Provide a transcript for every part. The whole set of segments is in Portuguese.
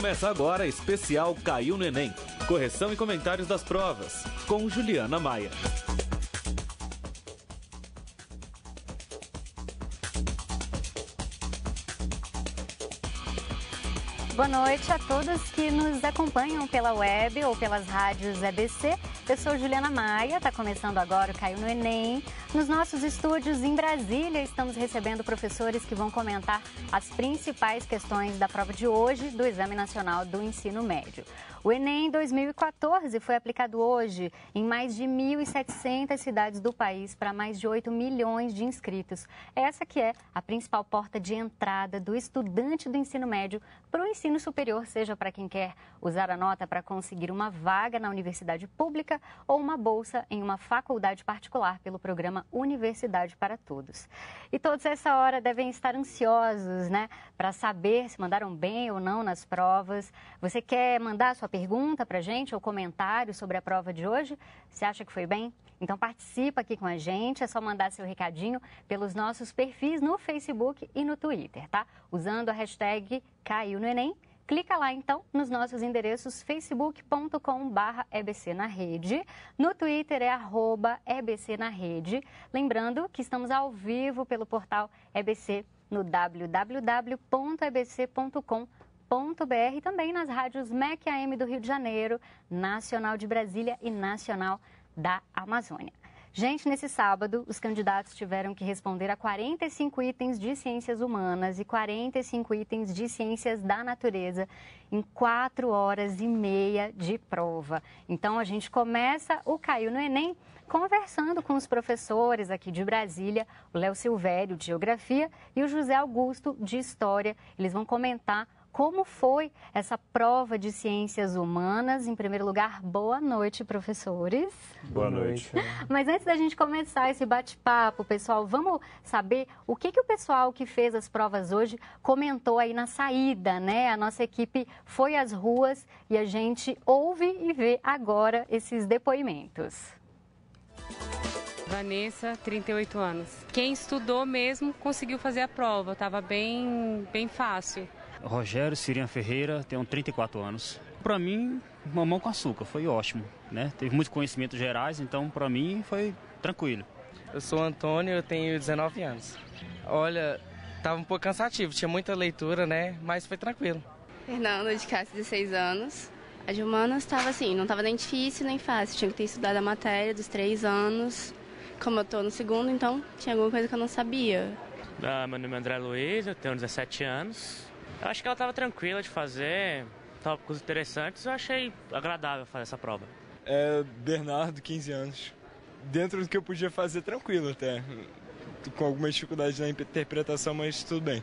Começa agora especial Caiu no Enem. Correção e comentários das provas, com Juliana Maia. Boa noite a todos que nos acompanham pela web ou pelas rádios EBC eu sou Juliana Maia, está começando agora o Caiu no Enem. Nos nossos estúdios em Brasília, estamos recebendo professores que vão comentar as principais questões da prova de hoje do Exame Nacional do Ensino Médio. O Enem 2014 foi aplicado hoje em mais de 1.700 cidades do país para mais de 8 milhões de inscritos. Essa que é a principal porta de entrada do estudante do ensino médio para o ensino superior, seja para quem quer usar a nota para conseguir uma vaga na universidade pública ou uma bolsa em uma faculdade particular pelo programa Universidade para Todos. E todos essa hora devem estar ansiosos, né, para saber se mandaram bem ou não nas provas. Você quer mandar sua sua pergunta para a gente ou comentário sobre a prova de hoje. Você acha que foi bem? Então participa aqui com a gente, é só mandar seu recadinho pelos nossos perfis no Facebook e no Twitter, tá? Usando a hashtag Caiu no Enem. Clica lá então nos nossos endereços facebook.com/barra ebc na rede, no Twitter é arroba ebc na rede. Lembrando que estamos ao vivo pelo portal ebc no www.ebc.com.br e também nas rádios MEC AM do Rio de Janeiro, Nacional de Brasília e Nacional da Amazônia. Gente, nesse sábado, os candidatos tiveram que responder a 45 itens de ciências humanas e 45 itens de ciências da natureza em 4 horas e meia de prova. Então, a gente começa o Caiu no Enem conversando com os professores aqui de Brasília, o Léo Silvério, de Geografia, e o José Augusto, de História. Eles vão comentar como foi essa prova de ciências humanas? Em primeiro lugar, boa noite, professores. Boa noite. Mas antes da gente começar esse bate-papo, pessoal, vamos saber o que, que o pessoal que fez as provas hoje comentou aí na saída, né? A nossa equipe foi às ruas e a gente ouve e vê agora esses depoimentos. Vanessa, 38 anos. Quem estudou mesmo conseguiu fazer a prova, estava bem, bem fácil. Rogério Sirian Ferreira, tenho 34 anos. Para mim, mamão com açúcar, foi ótimo, né? Teve muitos conhecimentos gerais, então para mim foi tranquilo. Eu sou Antônio, eu tenho 19 anos. Olha, tava um pouco cansativo, tinha muita leitura, né? Mas foi tranquilo. Fernando de casa, 16 anos. A de humanas estava assim, não estava nem difícil nem fácil. Tinha que ter estudado a matéria dos três anos. Como eu estou no segundo, então tinha alguma coisa que eu não sabia. Ah, meu nome é André Luiz, eu tenho 17 anos. Eu acho que ela estava tranquila de fazer, tópicos interessantes, eu achei agradável fazer essa prova. É, Bernardo, 15 anos. Dentro do que eu podia fazer, tranquilo até. Com algumas dificuldades na interpretação, mas tudo bem.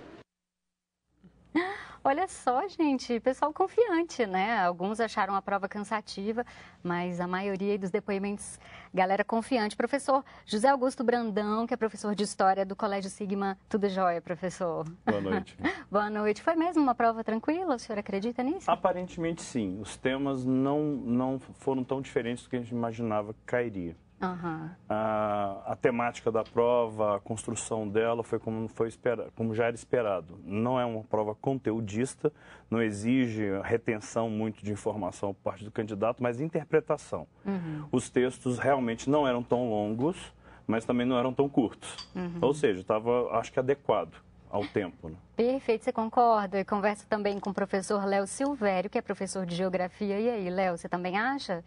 Olha só, gente, pessoal confiante, né? Alguns acharam a prova cansativa, mas a maioria dos depoimentos, galera confiante. Professor José Augusto Brandão, que é professor de História do Colégio Sigma, tudo jóia, professor. Boa noite. Boa noite. Foi mesmo uma prova tranquila? O senhor acredita nisso? Aparentemente sim. Os temas não, não foram tão diferentes do que a gente imaginava que cairia. Uhum. A, a, temática da prova, a construção dela foi como, foi esperado, como já era esperado. Não é uma prova conteudista, não exige retenção muito de informação por parte do candidato, mas interpretação. Uhum. Os textos realmente não eram tão longos, mas também não eram tão curtos. Uhum. Ou seja, estava, acho que, adequado ao tempo. Né? Perfeito, você concorda? E conversa também com o professor Léo Silvério, que é professor de Geografia. E aí, Léo, você também acha?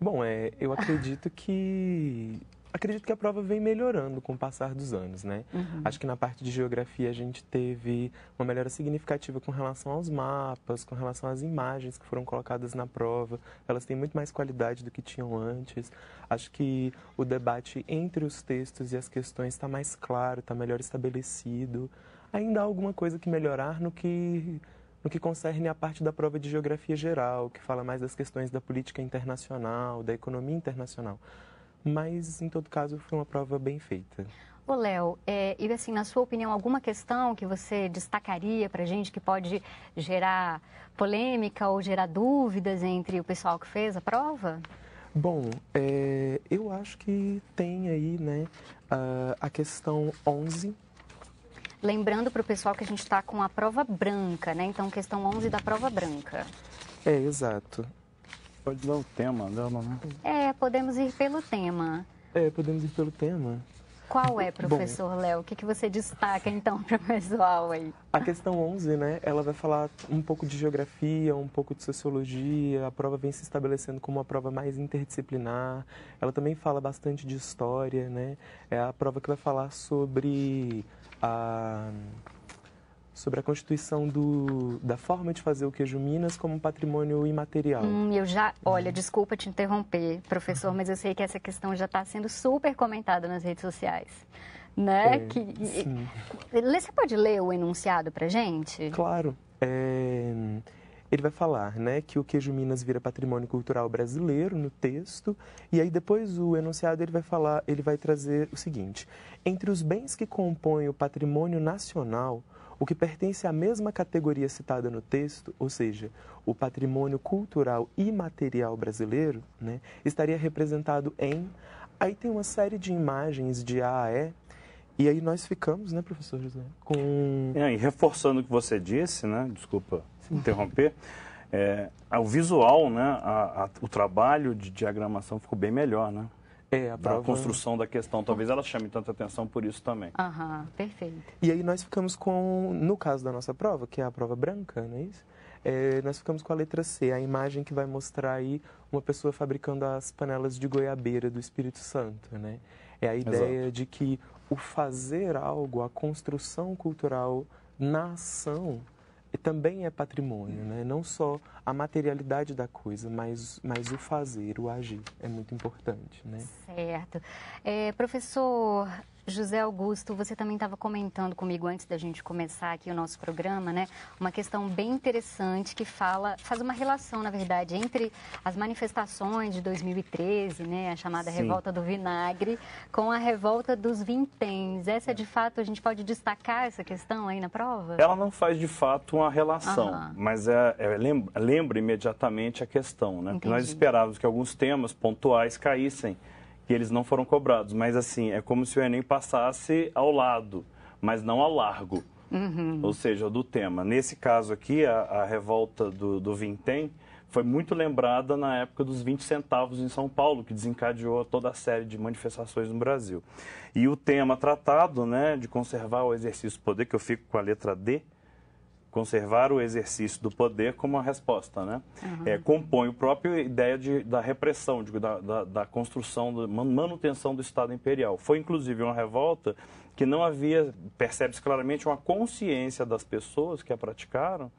Bom, é, eu acredito que acredito que a prova vem melhorando com o passar dos anos, né? Uhum. Acho que na parte de geografia a gente teve uma melhora significativa com relação aos mapas, com relação às imagens que foram colocadas na prova. Elas têm muito mais qualidade do que tinham antes. Acho que o debate entre os textos e as questões está mais claro, está melhor estabelecido. Ainda há alguma coisa que melhorar no que no que concerne à parte da prova de geografia geral, que fala mais das questões da política internacional, da economia internacional. Mas, em todo caso, foi uma prova bem feita. Ô, Léo, é, e assim, na sua opinião, alguma questão que você destacaria para a gente que pode gerar polêmica ou gerar dúvidas entre o pessoal que fez a prova? Bom, é, eu acho que tem aí né, a questão 11, Lembrando para o pessoal que a gente está com a prova branca, né? Então, questão 11 da prova branca. É, exato. Pode dar o tema dela, né? É, podemos ir pelo tema. É, podemos ir pelo tema. Qual é, professor Léo? O que, que você destaca, então, para o pessoal aí? A questão 11, né, ela vai falar um pouco de geografia, um pouco de sociologia, a prova vem se estabelecendo como uma prova mais interdisciplinar, ela também fala bastante de história, né, é a prova que vai falar sobre a, sobre a constituição do, da forma de fazer o queijo Minas como patrimônio imaterial. Hum, eu já, olha, desculpa te interromper, professor, mas eu sei que essa questão já está sendo super comentada nas redes sociais. Né? É, que, sim. Você pode ler o enunciado para gente? Claro. É, ele vai falar né, que o queijo Minas vira patrimônio cultural brasileiro no texto, e aí depois o enunciado ele vai falar, ele vai trazer o seguinte: entre os bens que compõem o patrimônio nacional, o que pertence à mesma categoria citada no texto, ou seja, o patrimônio cultural imaterial brasileiro, né, estaria representado em. Aí tem uma série de imagens de AAE e aí nós ficamos, né, professor José, com... E e reforçando o que você disse, né, desculpa Sim. interromper, é, o visual, né, a, a, o trabalho de diagramação ficou bem melhor, né? É, a prova... da construção da questão. Talvez ela chame tanta atenção por isso também. Aham, perfeito. E aí nós ficamos com, no caso da nossa prova, que é a prova branca, não é isso? É, nós ficamos com a letra C, a imagem que vai mostrar aí uma pessoa fabricando as panelas de goiabeira do Espírito Santo, né? É a ideia Exato. de que o fazer algo, a construção cultural na ação também é patrimônio, né? Não só a materialidade da coisa, mas, mas o fazer, o agir é muito importante, né? Certo. É, professor José Augusto, você também estava comentando comigo antes da gente começar aqui o nosso programa, né? Uma questão bem interessante que fala, faz uma relação, na verdade, entre as manifestações de 2013, né, a chamada Sim. revolta do vinagre, com a revolta dos vinténs. Essa, de fato, a gente pode destacar essa questão aí na prova? Ela não faz de fato uma relação, Aham. mas é, é lembra, lembra, imediatamente a questão, né? Entendi. Porque nós esperávamos que alguns temas pontuais caíssem e eles não foram cobrados. Mas assim, é como se o Enem passasse ao lado, mas não ao largo. Uhum. Ou seja, do tema. Nesse caso aqui, a, a revolta do, do Vintém foi muito lembrada na época dos 20 centavos em São Paulo, que desencadeou toda a série de manifestações no Brasil. E o tema tratado, né, de conservar o exercício do poder, que eu fico com a letra D, conservar o exercício do poder como a resposta, né? Uhum. É, compõe a própria ideia de, da repressão, de, da, da, da, construção, da manutenção do Estado imperial. Foi, inclusive, uma revolta que não havia, percebe-se claramente, uma consciência das pessoas que a praticaram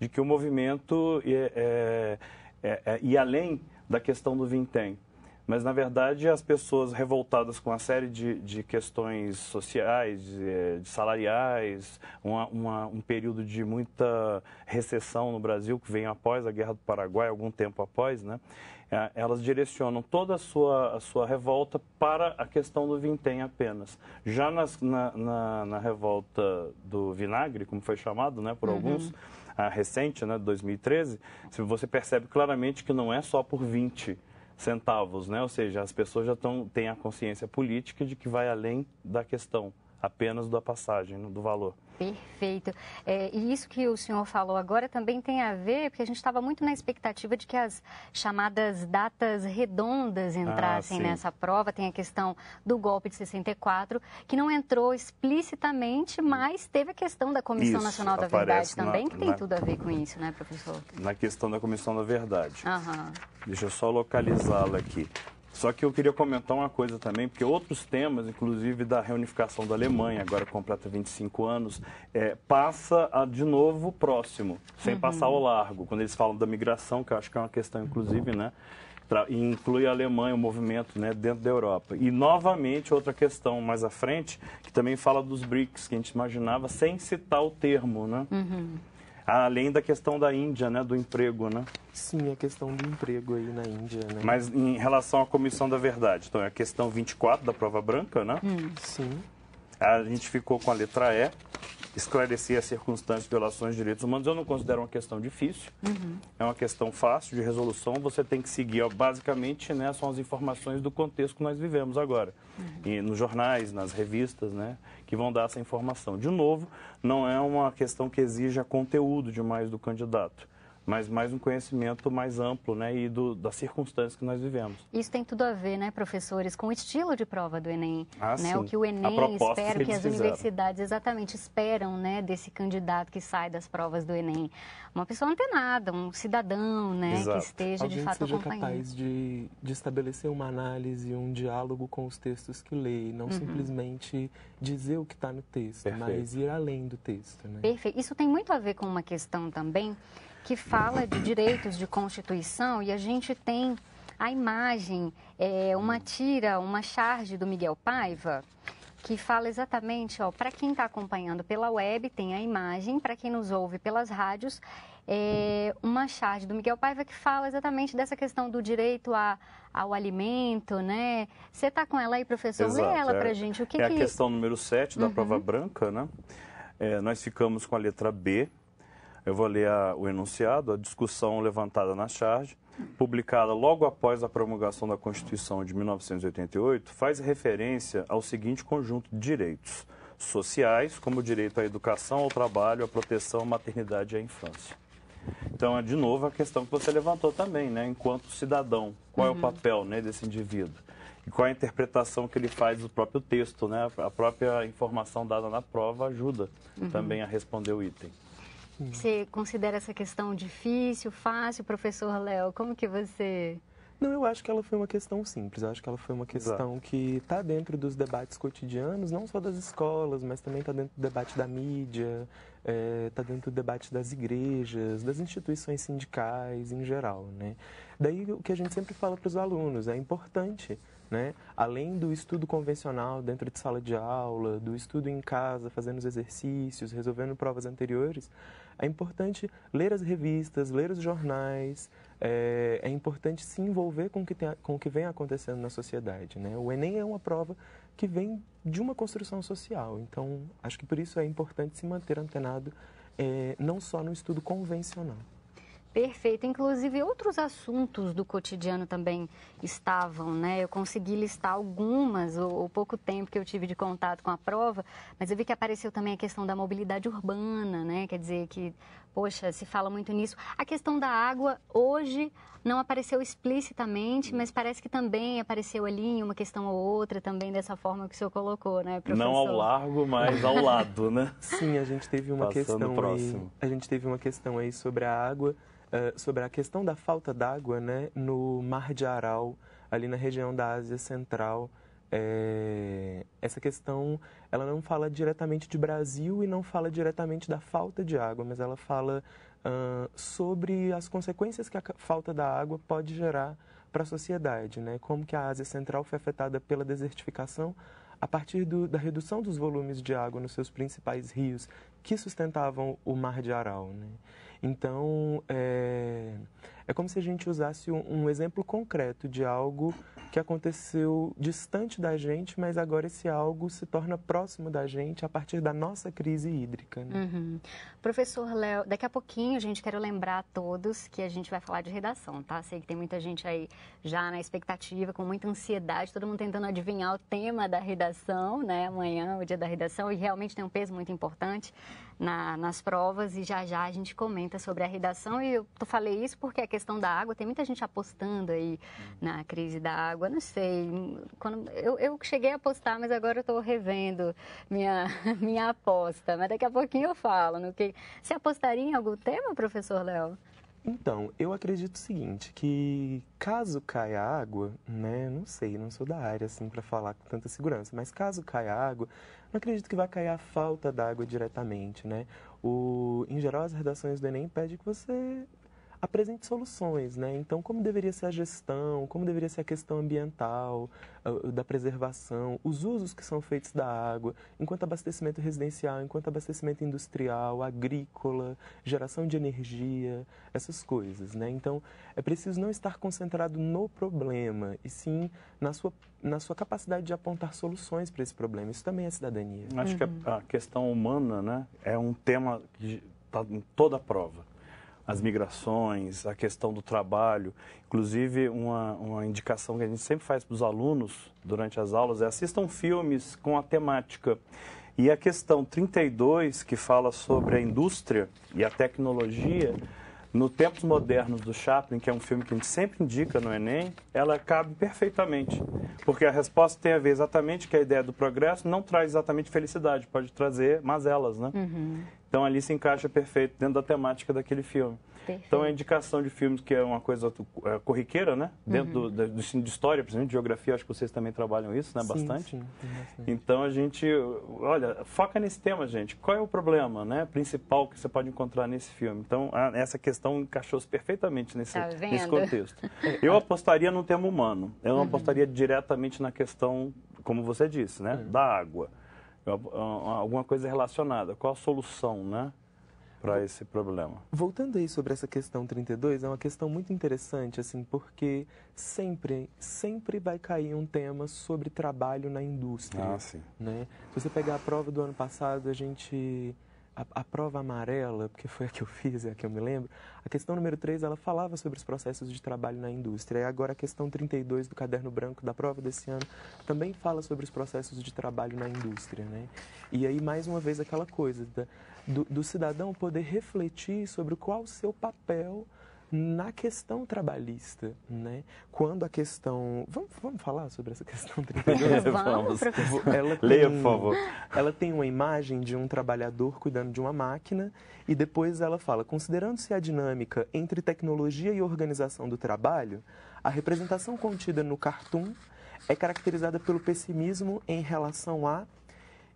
de que o movimento é, é, é, ia além da questão do vintém. Mas, na verdade, as pessoas revoltadas com uma série de, de questões sociais, de, de salariais, uma, uma, um período de muita recessão no Brasil, que vem após a Guerra do Paraguai, algum tempo após, né? É, elas direcionam toda a sua, a sua revolta para a questão do vintém apenas. Já nas, na, na, na, revolta do vinagre, como foi chamado né, por uhum. alguns, a recente, né, de 2013, você percebe claramente que não é só por 20 centavos, né? Ou seja, as pessoas já tão, têm a consciência política de que vai além da questão apenas da passagem, do valor. Perfeito. É, e isso que o senhor falou agora também tem a ver, porque a gente estava muito na expectativa de que as chamadas datas redondas ah, entrassem ah, nessa prova. Tem a questão do golpe de 64, que não entrou explicitamente, mas teve a questão da Comissão isso, Nacional da Verdade na, também, que tem na, tudo a ver com isso, né, professor? Na questão da Comissão da Verdade. Deixa eu só localizá-la aqui. Só que eu queria comentar uma coisa também, porque outros temas, inclusive da reunificação da Alemanha, agora completa 25 anos, é, passa a, de novo próximo, sem uhum. passar ao largo. Quando eles falam da migração, que eu acho que é uma questão, inclusive, né? inclui a Alemanha, o movimento né, dentro da Europa. E, novamente, outra questão mais à frente, que também fala dos BRICS, que a gente imaginava sem citar o termo, né? Uhum. Além da questão da Índia, né, do emprego, né? Sim, a questão do emprego aí na Índia, né? Mas em relação à comissão da verdade, então é a questão 24 da prova branca, né? Hum. Sim. A gente ficou com a letra E, esclarecer as circunstâncias de violações de direitos humanos, eu não considero uma questão difícil, uhum. é uma questão fácil de resolução, você tem que seguir, ó, basicamente, né, são as informações do contexto que nós vivemos agora, uhum. e nos jornais, nas revistas, né, que vão dar essa informação. De novo, não é uma questão que exija conteúdo demais do candidato mas mais um conhecimento mais amplo né, e do, das circunstâncias que nós vivemos. Isso tem tudo a ver, né, professores, com o estilo de prova do Enem. Ah, né, sim. O que o Enem espera, que, que as fizeram. universidades exatamente esperam né, desse candidato que sai das provas do Enem. Uma pessoa antenada, um cidadão né, que esteja Alguém de fato seja acompanhando. capaz de, de estabelecer uma análise, um diálogo com os textos que lê, não uhum. simplesmente dizer o que está no texto, Perfeito. mas ir além do texto. Né? Perfeito. Isso tem muito a ver com uma questão também que fala de direitos de Constituição e a gente tem a imagem, é, uma tira, uma charge do Miguel Paiva, que fala exatamente, ó, para quem está acompanhando pela web, tem a imagem, para quem nos ouve pelas rádios, é, uma charge do Miguel Paiva que fala exatamente dessa questão do direito a, ao alimento, né? Você está com ela aí, professor? Exato, Lê ela é, para gente. O que é que... a questão número 7 da uhum. prova branca, né? É, nós ficamos com a letra B, eu vou ler a, o enunciado, a discussão levantada na charge, publicada logo após a promulgação da Constituição de 1988, faz referência ao seguinte conjunto de direitos sociais, como o direito à educação, ao trabalho, à proteção, à maternidade e à infância. Então, é de novo a questão que você levantou também, né? Enquanto cidadão, qual uhum. é o uhum. papel né, desse indivíduo? E qual é a interpretação que ele faz do próprio texto, né? A própria informação dada na prova ajuda uhum. também a responder o item. Você considera essa questão difícil, fácil, professor Léo? Como que você não, eu acho que ela foi uma questão simples. Eu acho que ela foi uma questão Exato. que está dentro dos debates cotidianos, não só das escolas, mas também está dentro do debate da mídia, está é, tá dentro do debate das igrejas, das instituições sindicais em geral. Né? Daí o que a gente sempre fala para os alunos é importante. Né? Além do estudo convencional dentro de sala de aula, do estudo em casa, fazendo os exercícios, resolvendo provas anteriores, é importante ler as revistas, ler os jornais, é, é importante se envolver com o, que tem, com o que vem acontecendo na sociedade. Né? O Enem é uma prova que vem de uma construção social, então acho que por isso é importante se manter antenado é, não só no estudo convencional. Perfeito. Inclusive, outros assuntos do cotidiano também estavam, né? Eu consegui listar algumas, o, o, pouco tempo que eu tive de contato com a prova, mas eu vi que apareceu também a questão da mobilidade urbana, né? Quer dizer, que poxa, se fala muito nisso. A questão da água hoje não apareceu explicitamente, mas parece que também apareceu ali em uma questão ou outra, também dessa forma que o senhor colocou, né, professor? Não ao largo, mas ao lado, né? Sim, a gente teve uma Passando questão próximo. aí. A gente teve uma questão aí sobre a água, eh, sobre a questão da falta d'água, né, no Mar de Aral, ali na região da Ásia Central. É, essa questão ela não fala diretamente de Brasil e não fala diretamente da falta de água, mas ela fala uh, sobre as consequências que a falta da água pode gerar para a sociedade, né? Como que a Ásia Central foi afetada pela desertificação a partir do, da redução dos volumes de água nos seus principais rios que sustentavam o Mar de Aral, né? Então, é, é como se a gente usasse um, um exemplo concreto de algo que aconteceu distante da gente, mas agora esse algo se torna próximo da gente a partir da nossa crise hídrica. Né? Uhum. Professor Léo, daqui a pouquinho, gente, quero lembrar a todos que a gente vai falar de redação, tá? Sei que tem muita gente aí já na expectativa, com muita ansiedade, todo mundo tentando adivinhar o tema da redação, né? Amanhã, o dia da redação, e realmente tem um peso muito importante na, nas provas e já já a gente comenta sobre a redação. E eu falei isso porque a é questão da água, tem muita gente apostando aí na crise da água. Não sei, quando, eu, eu cheguei a apostar, mas agora eu estou revendo minha, minha aposta. Mas daqui a pouquinho eu falo. No que, você apostaria em algum tema, professor Léo? Então, eu acredito o seguinte, que caso caia água, né, não sei, não sou da área assim para falar com tanta segurança, mas caso caia água, não acredito que vai cair a falta d'água diretamente, né? O, em geral, as redações do Enem pedem que você apresente soluções, né? Então, como deveria ser a gestão, como deveria ser a questão ambiental, da preservação, os usos que são feitos da água, enquanto abastecimento residencial, enquanto abastecimento industrial, agrícola, geração de energia, essas coisas, né? Então, é preciso não estar concentrado no problema, e sim na sua, na sua capacidade de apontar soluções para esse problema. Isso também é cidadania. Acho uhum. que a, uhum. a questão humana, né, é um tema que está em toda a prova as migrações, a questão do trabalho. Inclusive, uma, uma indicação que a gente sempre faz para os alunos durante as aulas é assistam filmes com a temática. E a questão 32, que fala sobre a indústria e a tecnologia, no Tempos Modernos do Chaplin, que é um filme que a gente sempre indica no Enem, ela cabe perfeitamente. Porque a resposta tem a ver exatamente que a ideia do progresso não traz exatamente felicidade, pode trazer mazelas, né? Uhum. Então ali se encaixa perfeito dentro da temática daquele filme. Perfeito. Então a indicação de filmes que é uma coisa é, corriqueira, né? Uhum. Dentro uhum. do, do, de história, principalmente de geografia, acho que vocês também trabalham isso, né? Sim, bastante. Sim, bastante. Então a gente, olha, foca nesse tema, gente. Qual é o problema, né? Principal que você pode encontrar nesse filme. Então a, essa questão encaixou-se perfeitamente nesse, tá nesse contexto. É. Eu apostaria no tema humano. Eu não uhum. apostaria diretamente na questão, como você disse, né? Uhum. Da água alguma coisa relacionada. Qual a solução, né? para esse problema. Voltando aí sobre essa questão 32, é uma questão muito interessante, assim, porque sempre, sempre vai cair um tema sobre trabalho na indústria. Ah, sim. Né? Se você pegar a prova do ano passado, a gente a, a, prova amarela, porque foi a que eu fiz, é a que eu me lembro, a questão número 3, ela falava sobre os processos de trabalho na indústria. E agora a questão 32 do caderno branco da prova desse ano também fala sobre os processos de trabalho na indústria, né? E aí, mais uma vez, aquela coisa da, do, do cidadão poder refletir sobre qual o seu papel na questão trabalhista, né? Quando a questão, vamos, vamos falar sobre essa questão trabalhista. vamos. Ela tem, Leia, por favor. Ela tem uma imagem de um trabalhador cuidando de uma máquina e depois ela fala, considerando-se a dinâmica entre tecnologia e organização do trabalho, a representação contida no cartoon é caracterizada pelo pessimismo em relação à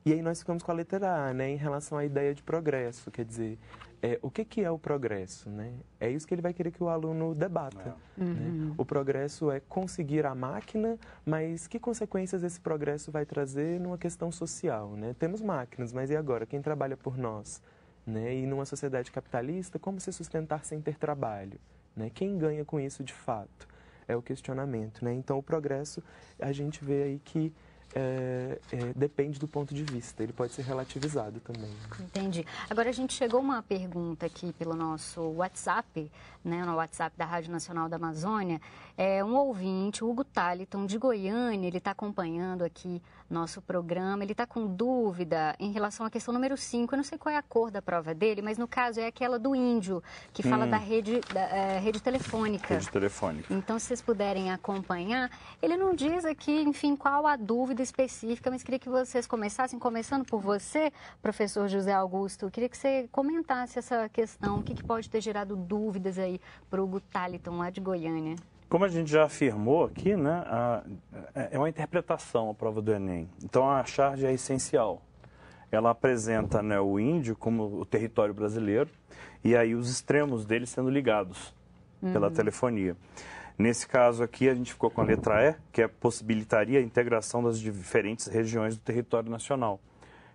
e aí nós ficamos com a letra A, né, em relação à ideia de progresso, quer dizer, é, o que, que é o progresso, né? É isso que ele vai querer que o aluno debata. É. Né? Uhum. O progresso é conseguir a máquina, mas que consequências esse progresso vai trazer numa questão social, né? Temos máquinas, mas e agora? Quem trabalha por nós? Né? E numa sociedade capitalista, como se sustentar sem ter trabalho? Né? Quem ganha com isso de fato? É o questionamento, né? Então, o progresso, a gente vê aí que é, é, depende do ponto de vista, ele pode ser relativizado também. Entendi. Agora a gente chegou uma pergunta aqui pelo nosso WhatsApp, né, no WhatsApp da Rádio Nacional da Amazônia, é, um ouvinte, Hugo Taliton, de Goiânia, ele está acompanhando aqui nosso programa. Ele está com dúvida em relação à questão número 5. Eu não sei qual é a cor da prova dele, mas no caso é aquela do índio, que fala hum. da, rede, da é, rede telefônica. Rede telefônica. Então, se vocês puderem acompanhar, ele não diz aqui, enfim, qual a dúvida específica, mas queria que vocês começassem, começando por você, professor José Augusto. Queria que você comentasse essa questão, o que, que pode ter gerado dúvidas aí para o Hugo Taliton, lá de Goiânia. Como a gente já afirmou aqui, né, a, é, é uma interpretação a prova do Enem. Então a charge é essencial. Ela apresenta né, o índio como o território brasileiro e aí os extremos dele sendo ligados uhum. pela telefonia. Nesse caso aqui, a gente ficou com a letra E, que é possibilitaria a integração das diferentes regiões do território nacional,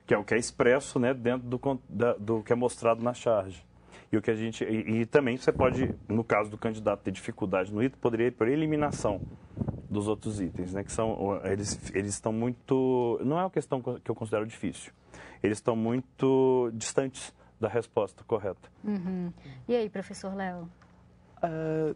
que é o que é expresso né, dentro do, da, do que é mostrado na charge. E o que a gente e, e também você pode, no caso do candidato ter dificuldade no item, poderia ir por eliminação dos outros itens, né? Que são eles eles estão muito não é uma questão que eu considero difícil. Eles estão muito distantes da resposta correta. Uhum. E aí, professor Léo? Uh,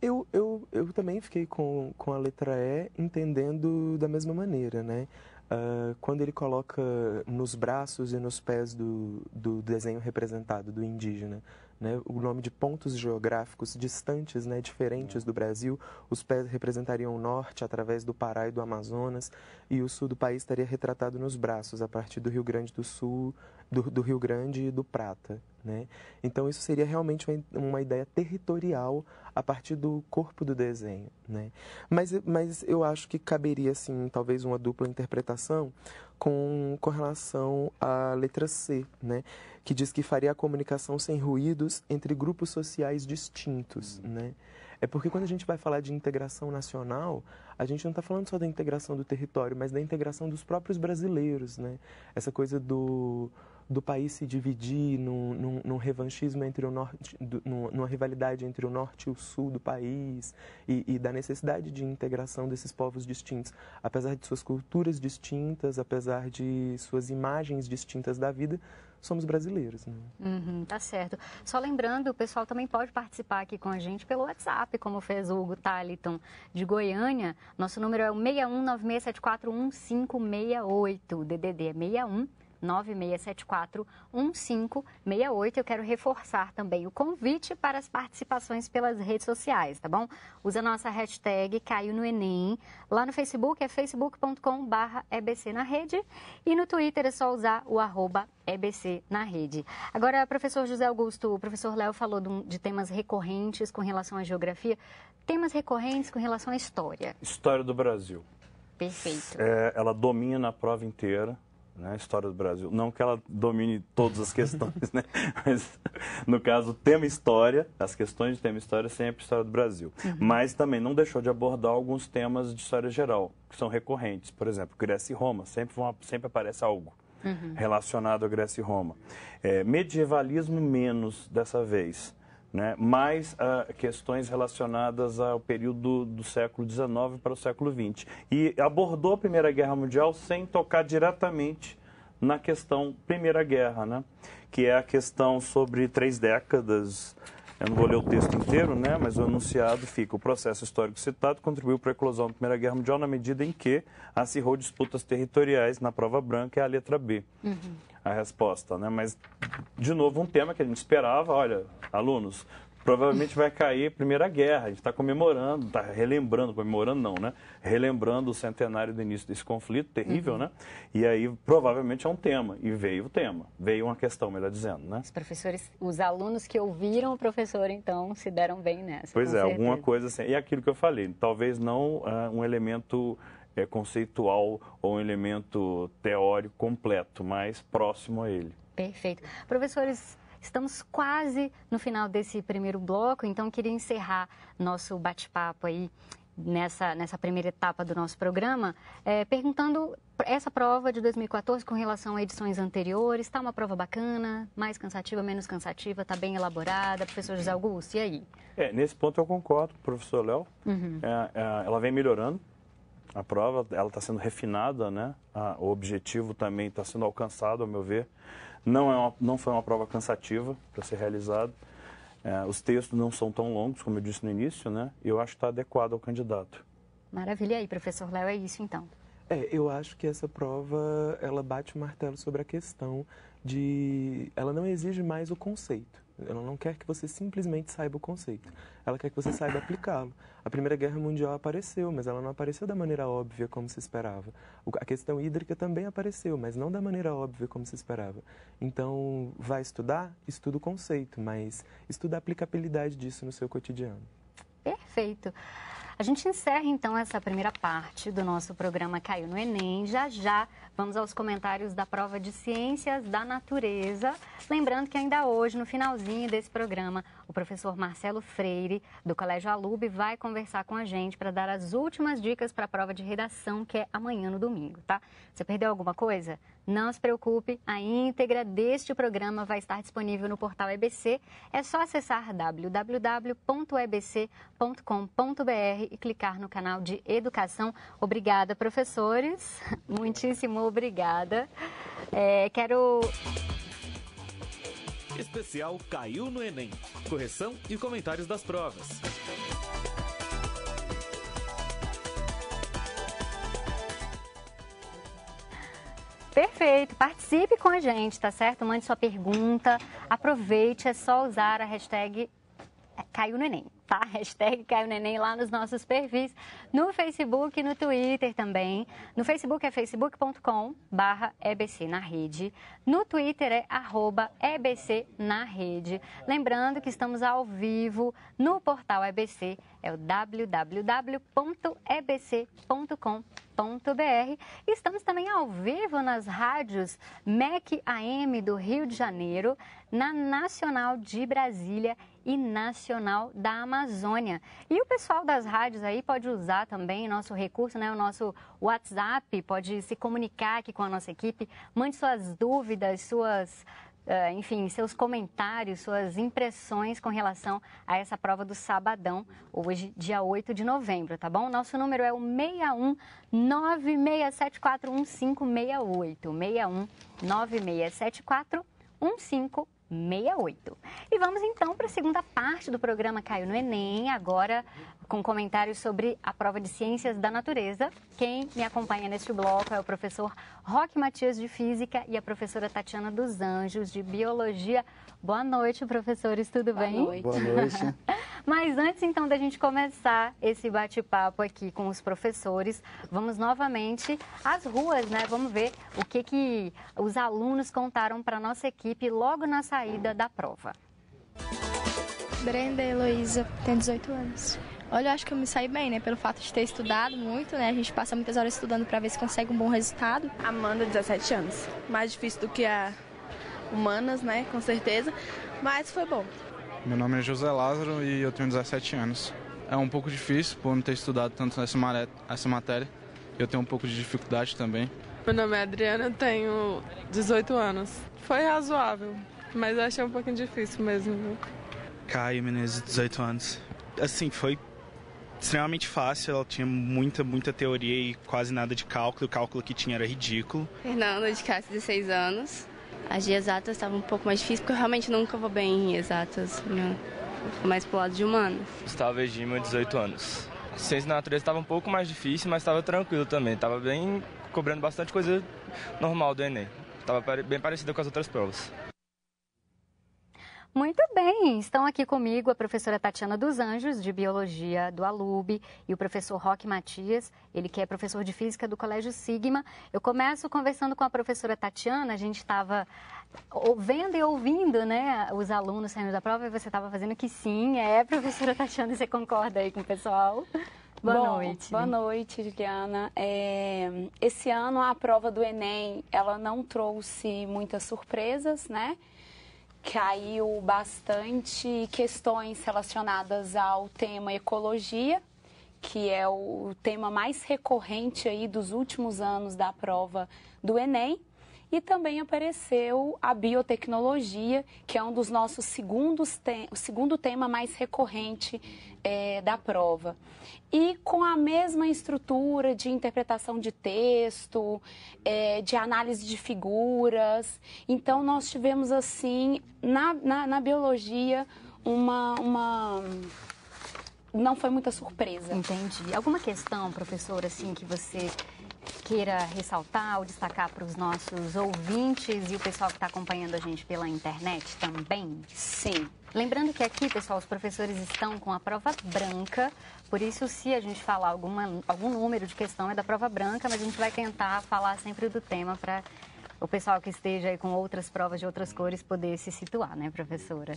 eu, eu, eu também fiquei com, com a letra E entendendo da mesma maneira, né? Uh, quando ele coloca nos braços e nos pés do, do desenho representado do indígena né, o nome de pontos geográficos distantes, né, diferentes é. do Brasil. Os pés representariam o norte através do Pará e do Amazonas, e o sul do país estaria retratado nos braços, a partir do Rio Grande do Sul, do, do Rio Grande e do Prata. Né? Então, isso seria realmente uma, ideia territorial a partir do corpo do desenho. Né? Mas, mas eu acho que caberia, assim, talvez uma dupla interpretação, com, com relação à letra C, né? que diz que faria a comunicação sem ruídos entre grupos sociais distintos. Uhum. Né? É porque quando a gente vai falar de integração nacional, a gente não está falando só da integração do território, mas da integração dos próprios brasileiros. Né? Essa coisa do do país se dividir num, num, num revanchismo entre o norte, do, numa rivalidade entre o norte e o sul do país e, e, da necessidade de integração desses povos distintos, apesar de suas culturas distintas, apesar de suas imagens distintas da vida, somos brasileiros. Né? Uhum, tá certo. Só lembrando, o pessoal também pode participar aqui com a gente pelo WhatsApp, como fez o Hugo Taliton de Goiânia. Nosso número é o 6196741568, DDD é 61 9674 1568. Eu quero reforçar também o convite para as participações pelas redes sociais, tá bom? Usa a nossa hashtag caiu no Enem. Lá no Facebook é facebook.com/barra EBC na rede. E no Twitter é só usar o arroba EBC na rede. Agora, professor José Augusto, o professor Léo falou de temas recorrentes com relação à geografia. Temas recorrentes com relação à história. História do Brasil. Perfeito. É, ela domina a prova inteira né, história do Brasil. Não que ela domine todas as questões, né? Mas, no caso, tema história, as questões de tema história sempre história do Brasil. Uhum. Mas também não deixou de abordar alguns temas de história geral, que são recorrentes. Por exemplo, Grécia e Roma, sempre, vão, sempre aparece algo. Uhum. relacionado a Grécia e Roma. É, medievalismo menos dessa vez, né, mais uh, questões relacionadas ao período do, do século XIX para o século XX. E abordou a Primeira Guerra Mundial sem tocar diretamente na questão Primeira Guerra, né, que é a questão sobre três décadas eu não vou ler o texto inteiro, né, mas o anunciado fica. O processo histórico citado contribuiu para a eclosão da Primeira Guerra Mundial na medida em que acirrou disputas territoriais na prova branca é a letra B. Uhum. A resposta, né? Mas, de novo, um tema que a gente esperava, olha, alunos, provavelmente vai cair a Primeira Guerra. A gente está comemorando, está relembrando, comemorando não, né? Relembrando o centenário do início desse conflito, terrível, uhum. né? E aí provavelmente é um tema, e veio o tema, veio uma questão, melhor dizendo, né? Os professores, os alunos que ouviram o professor, então, se deram bem nessa. Pois é, certeza. alguma coisa assim. E é aquilo que eu falei, talvez não uh, um elemento é, conceitual ou um elemento teórico completo, mas próximo a ele. Perfeito. Professores, Estamos quase no final desse primeiro bloco, então queria encerrar nosso bate-papo aí nessa, nessa primeira etapa do nosso programa, é, perguntando essa prova de 2014 com relação a edições anteriores, está uma prova bacana, mais cansativa, menos cansativa, está bem elaborada, professor José Augusto, e aí? É, nesse ponto eu concordo com o professor Léo, uhum. É, é, ela vem melhorando, a prova ela está sendo refinada, né? o objetivo também está sendo alcançado, ao meu ver. Não, é uma, não foi uma prova cansativa para ser realizada. É, os textos não são tão longos, como eu disse no início, né? E eu acho que está adequado ao candidato. Maravilha aí, professor Léo, é isso então. É, eu acho que essa prova, ela bate o martelo sobre a questão de... Ela não exige mais o conceito. Ela não quer que você simplesmente saiba o conceito. Ela quer que você saiba aplicá-lo. A Primeira Guerra Mundial apareceu, mas ela não apareceu da maneira óbvia como se esperava. A questão hídrica também apareceu, mas não da maneira óbvia como se esperava. Então, vai estudar? Estuda o conceito, mas estuda a aplicabilidade disso no seu cotidiano. Perfeito. A gente encerra então essa primeira parte do nosso programa Caiu no Enem. Já já vamos aos comentários da prova de Ciências da Natureza. Lembrando que ainda hoje, no finalzinho desse programa, o professor Marcelo Freire, do Colégio Alube, vai conversar com a gente para dar as últimas dicas para a prova de redação, que é amanhã no domingo, tá? Você perdeu alguma coisa? Não se preocupe, a íntegra deste programa vai estar disponível no portal EBC. É só acessar www.ebc.com.br e clicar no canal de Educação. Obrigada, professores. Muitíssimo obrigada. É, quero Especial Caiu no Enem. Correção e comentários das provas. Perfeito, participe com a gente, tá certo? Mande sua pergunta, aproveite, é só usar a hashtag é, Caiu no Enem tá? Hashtag Caio Neném lá nos nossos perfis, no Facebook, e no Twitter também. No Facebook é facebook.com barra EBC na rede. No Twitter é arroba EBC na rede. Lembrando que estamos ao vivo no portal EBC, é o www.ebc.com.br Estamos também ao vivo nas rádios MEC AM do Rio de Janeiro, na Nacional de Brasília e Nacional da Amazônia. E o pessoal das rádios aí pode usar também nosso recurso, né, o nosso WhatsApp, pode se comunicar aqui com a nossa equipe, mande suas dúvidas, suas Uh, enfim, seus comentários, suas impressões com relação a essa prova do sabadão, hoje, dia 8 de novembro, tá bom? Nosso número é o 61 96741 61 96741 1568. 68. E vamos então para a segunda parte do programa Caio no Enem, agora com comentários sobre a prova de Ciências da Natureza. Quem me acompanha neste bloco é o professor Roque Matias de Física e a professora Tatiana dos Anjos de Biologia. Boa noite, professores, tudo Boa bem? Noite. Boa noite. Mas antes então da gente começar esse bate-papo aqui com os professores, vamos novamente às ruas, né? Vamos ver o que que os alunos contaram para nossa equipe logo na saída saída da prova. Brenda Heloísa, tenho 18 anos. Olha, eu acho que eu me saí bem, né? Pelo fato de ter estudado muito, né? A gente passa muitas horas estudando para ver se consegue um bom resultado. Amanda, 17 anos. Mais difícil do que a humanas, né? Com certeza. Mas foi bom. Meu nome é José Lázaro e eu tenho 17 anos. É um pouco difícil por não ter estudado tanto essa, matéria. Eu tenho um pouco de dificuldade também. Meu nome é Adriana, tenho 18 anos. Foi razoável. Mas eu achei um pouquinho difícil mesmo. Caio Menezes, 18 anos. Assim, foi extremamente fácil, ela tinha muita, muita teoria e quase nada de cálculo. O cálculo que tinha era ridículo. Fernanda de Castro, 16 anos. As de exatas estavam um pouco mais difíceis, porque eu realmente nunca vou bem em exatas. Né? Mais pro lado de humanos. Gustavo Egima, 18 anos. A ciência da natureza estava um pouco mais difícil, mas estava tranquilo também. Estava bem cobrando bastante coisa normal do Enem. Estava bem parecida com as outras provas. Muito bem, estão aqui comigo a professora Tatiana dos Anjos, de Biologia do Alube e o professor Roque Matias, ele que é professor de Física do Colégio Sigma. Eu começo conversando com a professora Tatiana, a gente estava vendo e ouvindo né, os alunos saindo da prova, e você estava fazendo que sim, é, professora Tatiana, você concorda aí com o pessoal? Boa Bom, noite. Boa noite, Juliana. É, esse ano a prova do Enem, ela não trouxe muitas surpresas, né? caiu bastante questões relacionadas ao tema ecologia, que é o tema mais recorrente aí dos últimos anos da prova do Enem. E também apareceu a biotecnologia, que é um dos nossos segundos te o segundo tema mais recorrente é, da prova. E com a mesma estrutura de interpretação de texto, é, de análise de figuras. Então, nós tivemos, assim, na, na, na biologia, uma, uma não foi muita surpresa. Entendi. Alguma questão, professora, assim, que você queira ressaltar ou destacar para os nossos ouvintes e o pessoal que está acompanhando a gente pela internet também? Sim. Lembrando que aqui, pessoal, os professores estão com a prova branca, por isso, se a gente falar alguma, algum número de questão, é da prova branca, mas a gente vai tentar falar sempre do tema para o pessoal que esteja aí com outras provas de outras cores poder se situar, né, professora?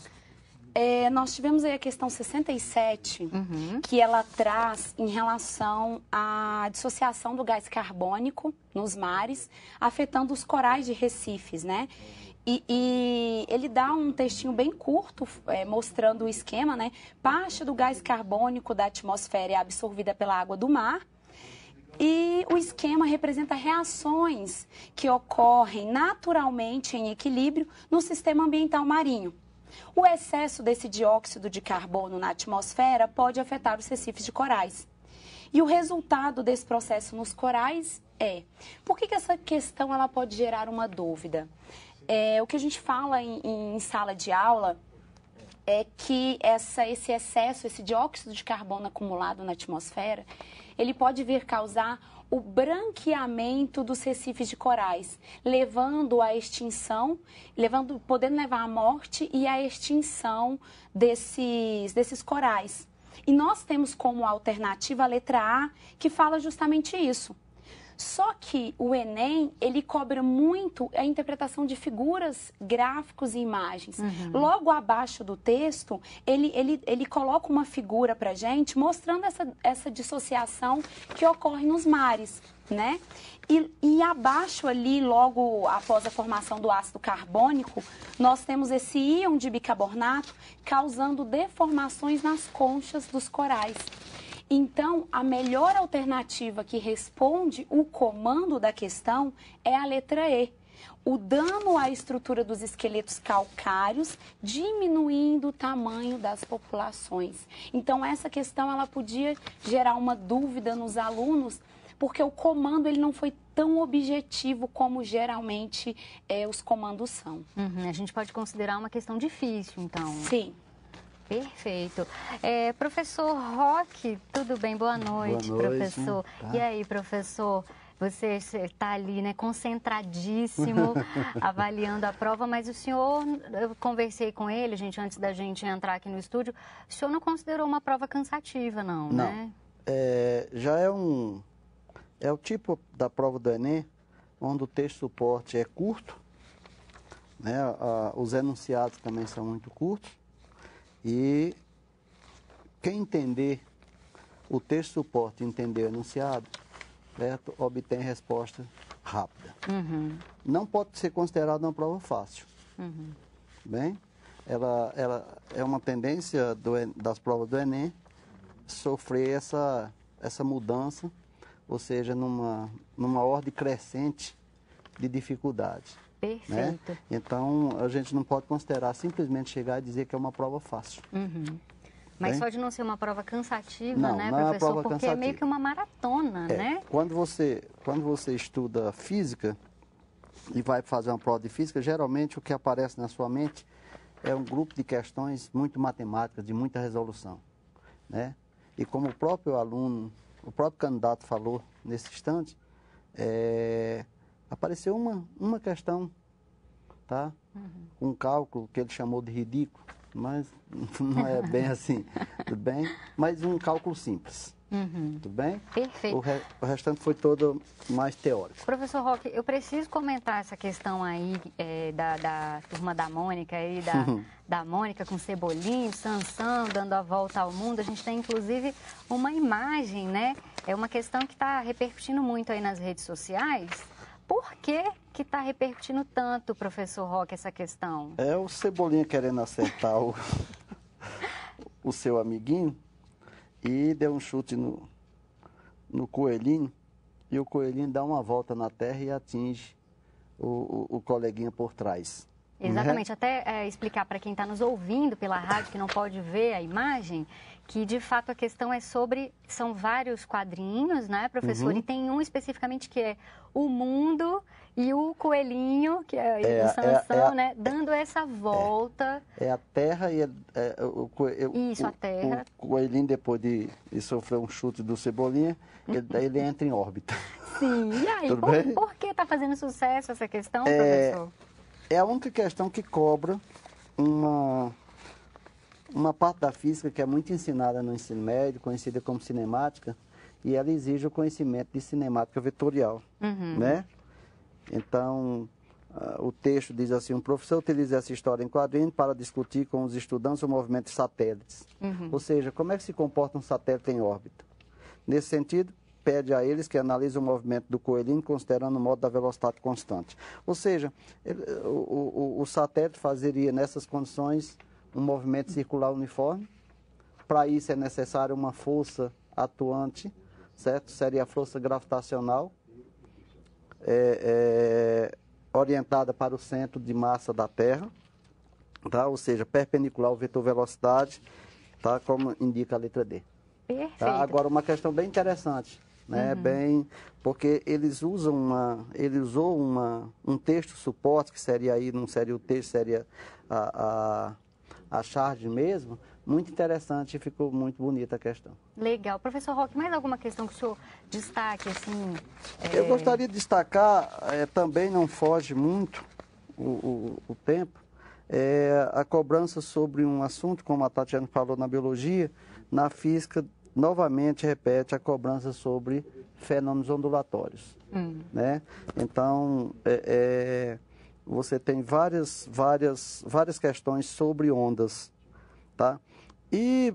É, nós tivemos aí a questão 67, uhum. que ela traz em relação à dissociação do gás carbônico nos mares, afetando os corais de recifes, né? E, e, ele dá um textinho bem curto, é, mostrando o esquema, né? Parte do gás carbônico da atmosfera é absorvida pela água do mar. E o esquema representa reações que ocorrem naturalmente em equilíbrio no sistema ambiental marinho. O excesso desse dióxido de carbono na atmosfera pode afetar os recifes de corais. E o resultado desse processo nos corais é. Por que, que essa questão ela pode gerar uma dúvida? É, o que a gente fala em, em sala de aula é que essa, esse excesso, esse dióxido de carbono acumulado na atmosfera, ele pode vir causar o branqueamento dos recifes de corais, levando à extinção, levando, podendo levar à morte e à extinção desses, desses corais. E nós temos como alternativa a letra A, que fala justamente isso só que o Enem, ele cobra muito a interpretação de figuras, gráficos e imagens. Uhum. Logo abaixo do texto, ele, ele, ele coloca uma figura para gente mostrando essa, essa dissociação que ocorre nos mares, né? E, e, abaixo ali, logo após a formação do ácido carbônico, nós temos esse íon de bicarbonato causando deformações nas conchas dos corais. Então, a melhor alternativa que responde o comando da questão é a letra E. O dano à estrutura dos esqueletos calcários diminuindo o tamanho das populações. Então, essa questão ela podia gerar uma dúvida nos alunos, porque o comando ele não foi tão objetivo como geralmente é, os comandos são. Uhum, a gente pode considerar uma questão difícil, então. Sim. Perfeito. É, professor Roque, tudo bem? Boa noite, Boa noite professor. Tá. E aí, professor? Você está ali, né, concentradíssimo, avaliando a prova, mas o senhor, eu conversei com ele, gente, antes da gente entrar aqui no estúdio, o senhor não considerou uma prova cansativa, não, não. né? É, já é um... É o tipo da prova do Enem, onde o texto suporte é curto, né, a, os enunciados também são muito curtos, e quem entender o texto suporte, entender o enunciado, certo? obtém resposta rápida. Uhum. Não pode ser considerada uma prova fácil. Uhum. Bem, ela, ela é uma tendência do, das provas do Enem sofrer essa, essa mudança, ou seja, numa, numa ordem crescente de dificuldades. Perfeito. Né? Então, a gente não pode considerar simplesmente chegar e dizer que é uma prova fácil. Uhum. Mas Bem? só de não ser uma prova cansativa, não, né, não é professor? É prova porque é cansativa. é meio que uma maratona, é. né? Quando você, quando você estuda física e vai fazer uma prova de física, geralmente o que aparece na sua mente é um grupo de questões muito matemáticas, de muita resolução, né? E como o próprio aluno, o próprio candidato falou nesse instante, é, apareceu uma, uma questão, tá? Uhum. Um cálculo que ele chamou de ridículo, mas não é bem assim, tudo bem? Mas um cálculo simples. Uhum. Tudo bem? Perfeito. O, re, o, restante foi todo mais teórico. Professor Roque, eu preciso comentar essa questão aí é, da, da, turma da Mônica aí, da, uhum. da Mônica com Cebolinho, Sansão, dando a volta ao mundo. A gente tem, inclusive, uma imagem, né? É uma questão que está repercutindo muito aí nas redes sociais por que que está repercutindo tanto, professor Roque, essa questão? É o Cebolinha querendo acertar o, o seu amiguinho e deu um chute no, no coelhinho e o coelhinho dá uma volta na terra e atinge o, o, o coleguinha por trás. Uhum. Exatamente, né? até é, explicar para quem está nos ouvindo pela rádio que não pode ver a imagem, que de fato a questão é sobre são vários quadrinhos, né, professor? Uhum. E tem um especificamente que é o mundo e o coelhinho, que é, é Sansão, é, é, né, dando é, essa volta. É, é, a terra e é, o, coelhinho. Isso, o, a terra. O coelhinho depois de, de sofrer um chute do cebolinha, ele, ele entra em órbita. Sim, e aí, por, por, que está fazendo sucesso essa questão, professor? É a única questão que cobra uma, uma parte da física que é muito ensinada no ensino médio, conhecida como cinemática, e ela exige o conhecimento de cinemática vetorial, uhum. né? Então, uh, o texto diz assim, um professor utiliza essa história em quadrinho para discutir com os estudantes o movimento de satélites. Uhum. Ou seja, como é que se comporta um satélite em órbita. Nesse sentido, pede a eles que analisem o movimento do coelhinho considerando o modo da velocidade constante. Ou seja, ele, o, o, o satélite fazeria nessas condições um movimento circular uniforme. Para isso é necessário uma força atuante, certo? Seria a força gravitacional é, é, orientada para o centro de massa da Terra, tá? Ou seja, perpendicular ao vetor velocidade, tá? Como indica a letra D. Tá? Perfeito. Tá? Agora uma questão bem interessante né? Uhum. Bem, porque eles usam uma, ele usou uma, um texto suporte que seria aí, não seria o texto, seria a, a, a charge mesmo. Muito interessante, e ficou muito bonita a questão. Legal. Professor Roque, mais alguma questão que o senhor destaque? Assim, é... Eu gostaria de destacar, é, também não foge muito o, o, o tempo, é, a cobrança sobre um assunto, como a Tatiana falou na biologia, na física novamente repete a cobrança sobre fenômenos ondulatórios. Hum. Né? Então, é, é, você tem várias, várias, várias questões sobre ondas. Tá? E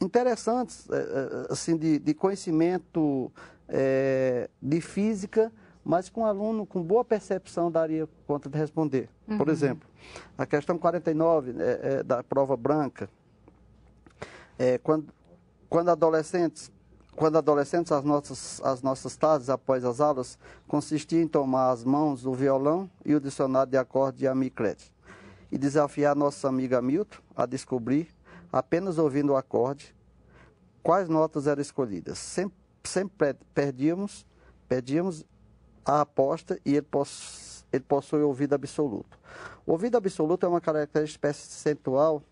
interessantes, é, é, assim, de, de conhecimento é, de física, mas com um aluno com boa percepção daria conta de responder. Uhum. Por exemplo, a questão 49 é, é, da prova branca, é, quando quando adolescentes, quando adolescentes as nossas, as nossas tardes após as aulas consistiam em tomar as mãos o violão e o dicionário de acordes de Amiclete e desafiar nossa amiga Milton a descobrir, apenas ouvindo o acorde, quais notas eram escolhidas. Sempre, sempre perdíamos, perdíamos a aposta e ele, poss, ele possui ouvido absoluto. O ouvido absoluto é uma característica percentual,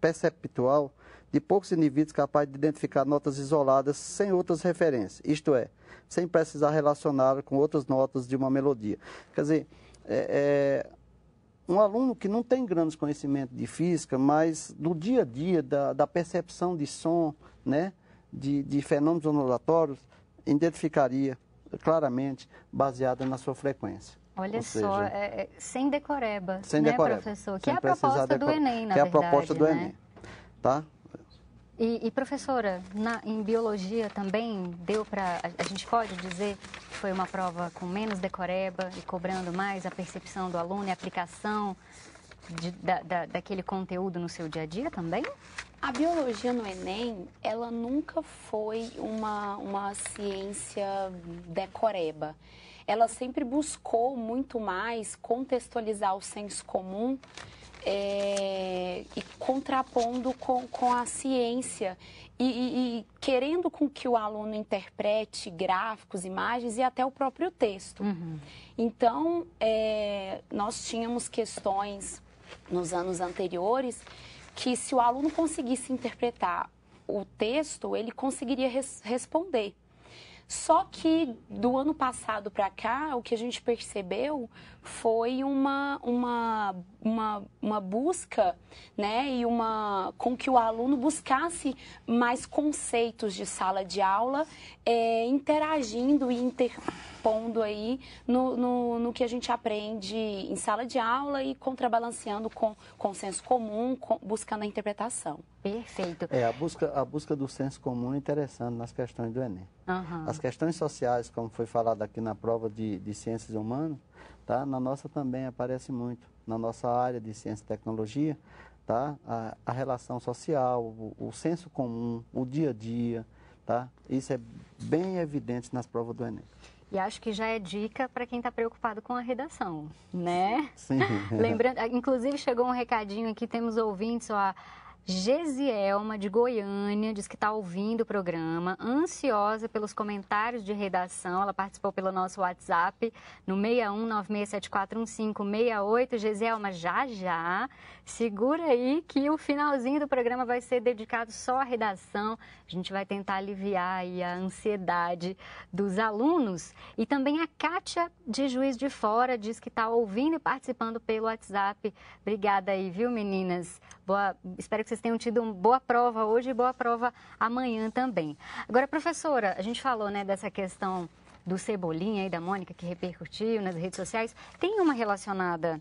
perceptual de poucos indivíduos capazes de identificar notas isoladas sem outras referências, isto é, sem precisar relacioná-las com outras notas de uma melodia. Quer dizer, é, é um aluno que não tem grandes conhecimentos de física, mas do dia a dia, da, da percepção de som, né, de, de fenômenos ondulatórios, identificaria claramente baseada na sua frequência. Olha seja, só, é, é, sem decoreba, sem né, decoreba, professor? Que é a proposta decoreba, do Enem, na que verdade. Que é a proposta do né? Enem, tá? E, e professora, na, em biologia também deu para. A, a gente pode dizer que foi uma prova com menos decoreba e cobrando mais a percepção do aluno e a aplicação de, da, da, daquele conteúdo no seu dia a dia também? A biologia no Enem, ela nunca foi uma, uma ciência decoreba. Ela sempre buscou muito mais contextualizar o senso comum é, e contrapondo com, com a ciência e, e, e, querendo com que o aluno interprete gráficos, imagens e até o próprio texto. Uhum. Então, é, nós tínhamos questões nos anos anteriores que se o aluno conseguisse interpretar o texto, ele conseguiria res, responder. Só que do ano passado para cá, o que a gente percebeu foi uma, uma, uma, uma busca, né, e uma com que o aluno buscasse mais conceitos de sala de aula, é, interagindo e interpondo aí no, no, no, que a gente aprende em sala de aula e contrabalanceando com, consenso senso comum, com, buscando a interpretação. Perfeito. É, a busca, a busca do senso comum é interessante nas questões do Enem. Uhum. As questões sociais, como foi falado aqui na prova de, de ciências humanas, Tá? Na nossa também aparece muito, na nossa área de ciência e tecnologia, tá? a, a relação social, o, o senso comum, o dia a dia. Tá? Isso é bem evidente nas provas do Enem. E acho que já é dica para quem está preocupado com a redação, né? Sim. Lembrando, inclusive chegou um recadinho aqui, temos ouvintes, ó, Gesielma, de Goiânia, diz que está ouvindo o programa, ansiosa pelos comentários de redação. Ela participou pelo nosso WhatsApp no 6196741568. Gesielma, já já. Segura aí que o finalzinho do programa vai ser dedicado só à redação. A gente vai tentar aliviar a ansiedade dos alunos. E também a Kátia, de Juiz de Fora, diz que está ouvindo e participando pelo WhatsApp. Obrigada aí, viu, meninas? Boa... Espero que vocês vocês tenham tido uma boa prova hoje e boa prova amanhã também. Agora, professora, a gente falou né, dessa questão do Cebolinha e da Mônica que repercutiu nas redes sociais. Tem uma relacionada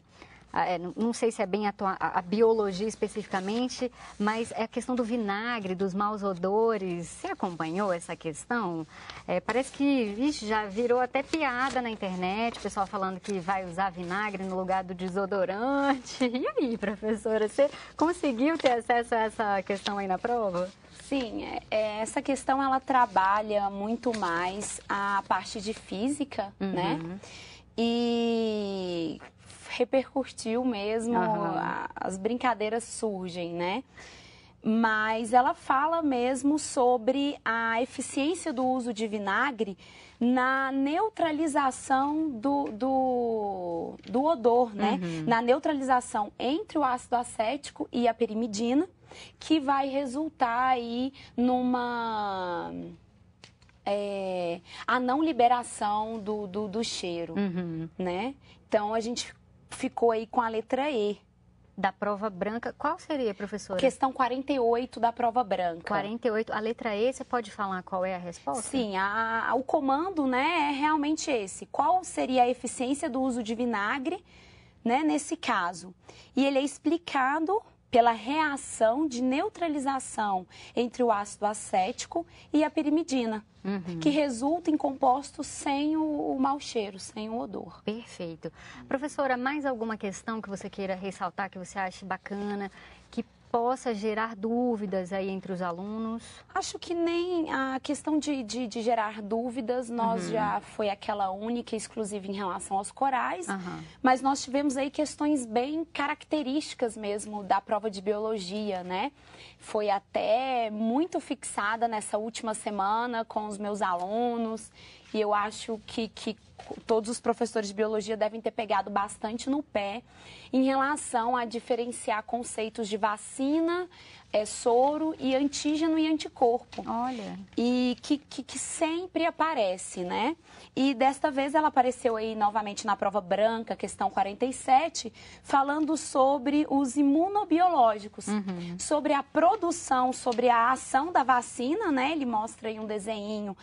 ah, é, não sei se é bem a, tua, a, biologia especificamente, mas é a questão do vinagre, dos maus odores. Você acompanhou essa questão? É, parece que ixi, já virou até piada na internet, o pessoal falando que vai usar vinagre no lugar do desodorante. E aí, professora, você conseguiu ter acesso a essa questão aí na prova? Sim, é, é essa questão ela trabalha muito mais a parte de física, né? uhum. né? E repercutiu mesmo, uhum. a, as brincadeiras surgem, né? Mas ela fala mesmo sobre a eficiência do uso de vinagre na neutralização do, do, do odor, né? Uhum. Na neutralização entre o ácido acético e a perimidina, que vai resultar aí numa. É, a não liberação do, do, do cheiro, uhum. né? Então a gente ficou aí com a letra E. Da prova branca, qual seria, professora? Questão 48 da prova branca. 48, a letra E, você pode falar qual é a resposta? Sim, a, a, o comando né, é realmente esse. Qual seria a eficiência do uso de vinagre né, nesse caso? E ele é explicado pela reação de neutralização entre o ácido acético e a pirimidina, uhum. que resulta em compostos sem o, o mau cheiro, sem o odor. Perfeito. Professora, mais alguma questão que você queira ressaltar, que você ache bacana, que possa gerar dúvidas aí entre os alunos? Acho que nem a questão de, de, de gerar dúvidas, nós uhum. já foi aquela única e exclusiva em relação aos corais, uhum. mas nós tivemos aí questões bem características mesmo da prova de biologia, né? Foi até muito fixada nessa última semana com os meus alunos. E eu acho que, que todos os professores de biologia devem ter pegado bastante no pé em relação a diferenciar conceitos de vacina, é, soro e antígeno e anticorpo. Olha. E que, que, que, sempre aparece, né? E desta vez ela apareceu aí novamente na prova branca, questão 47, falando sobre os imunobiológicos, uhum. sobre a produção, sobre a ação da vacina, né? Ele mostra aí um desenho.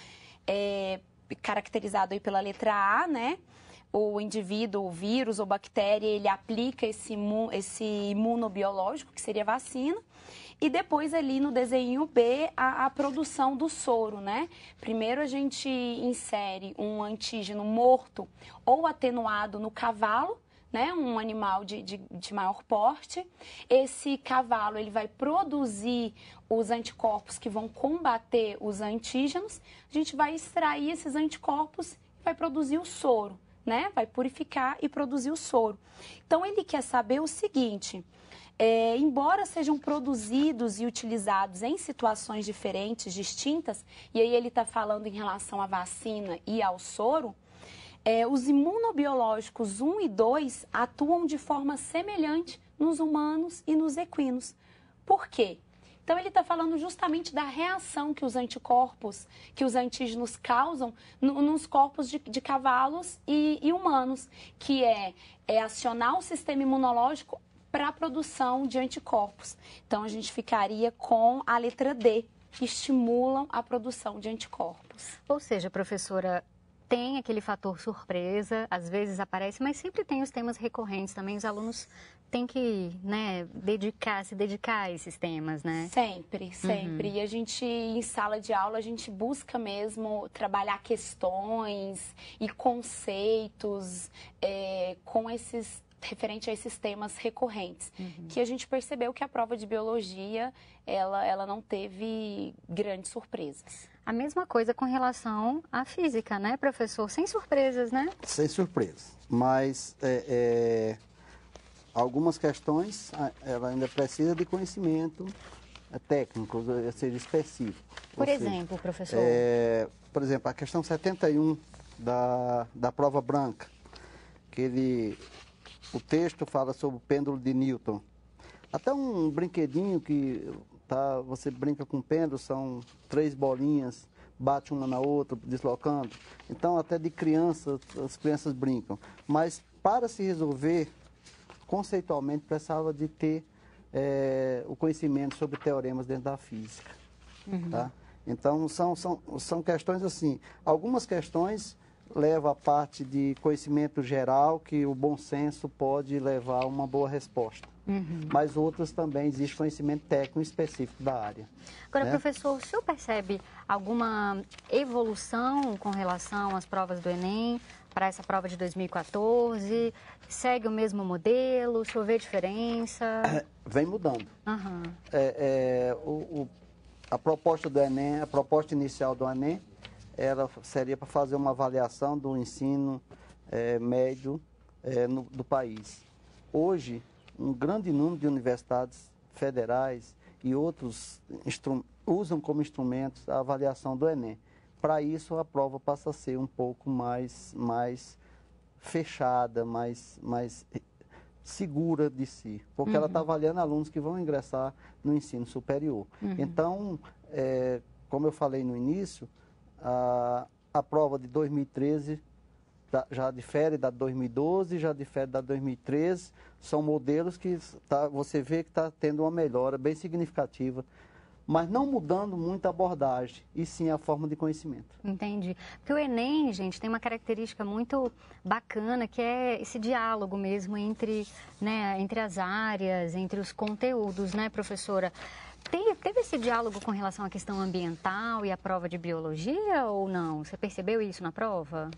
É, caracterizado aí pela letra A, né? O indivíduo, o vírus ou bactéria, ele aplica esse, esse imunobiológico, que seria vacina. E depois ali no desenho B, a, a, produção do soro, né? Primeiro a gente insere um antígeno morto ou atenuado no cavalo, né? Um animal de, de, de maior porte. Esse cavalo, ele vai produzir os anticorpos que vão combater os antígenos, a gente vai extrair esses anticorpos e vai produzir o soro, né? Vai purificar e produzir o soro. Então ele quer saber o seguinte: é, embora sejam produzidos e utilizados em situações diferentes, distintas, e aí ele está falando em relação à vacina e ao soro, é, os imunobiológicos 1 e 2 atuam de forma semelhante nos humanos e nos equinos. Por quê? Então, ele está falando justamente da reação que os anticorpos, que os antígenos causam no, nos corpos de, de cavalos e, e, humanos, que é, é acionar o sistema imunológico para a produção de anticorpos. Então, a gente ficaria com a letra D, que estimulam a produção de anticorpos. Ou seja, professora, tem aquele fator surpresa, às vezes aparece, mas sempre tem os temas recorrentes também. Os alunos têm que, né, dedicar, se dedicar a esses temas, né? Sempre, sempre. Uhum. E a gente, em sala de aula, a gente busca mesmo trabalhar questões e conceitos é, com esses referente a esses temas recorrentes, uhum. que a gente percebeu que a prova de biologia ela, ela não teve grandes surpresas. A mesma coisa com relação à física, né, professor? Sem surpresas, né? Sem surpresas. Mas é, é, algumas questões ela ainda precisa de conhecimento é, técnico, ou seja, específico. Por exemplo, professor? É, por exemplo, a questão 71 da, da prova branca, que ele, o texto fala sobre o pêndulo de Newton. Até um brinquedinho que tá? Você brinca com pêndulo, são três bolinhas, bate uma na outra, deslocando. Então, até de criança, as crianças brincam. Mas para se resolver, conceitualmente, precisava de ter é, o conhecimento sobre teoremas dentro da física, uhum. tá? Então, são, são, são questões assim. Algumas questões levam a parte de conhecimento geral que o bom senso pode levar a uma boa resposta. Uhum. Mas outras também existe conhecimento técnico específico da área. Agora, né? professor, o senhor percebe alguma evolução com relação às provas do Enem para essa prova de 2014? Segue o mesmo modelo? O senhor vê diferença? É, vem mudando. Uhum. É, é, o, o, a proposta do Enem, a proposta inicial do Enem era, seria para fazer uma avaliação do ensino é, médio é, no, do país. Hoje, um grande número de universidades federais e outros usam como instrumentos a avaliação do Enem. Para isso, a prova passa a ser um pouco mais, mais fechada, mais, mais segura de si, porque tá uhum. ela está avaliando alunos que vão ingressar no ensino superior. Uhum. Então, é, como eu falei no início, a, a prova de 2013 já difere da 2012, já difere da 2013. São modelos que tá, você vê que está tendo uma melhora bem significativa mas não mudando muito a abordagem, e sim a forma de conhecimento. Entendi. Porque o Enem, gente, tem uma característica muito bacana, que é esse diálogo mesmo entre, né, entre as áreas, entre os conteúdos, né, professora? Teve, teve esse diálogo com relação à questão ambiental e à prova de biologia ou não? Você percebeu isso na prova?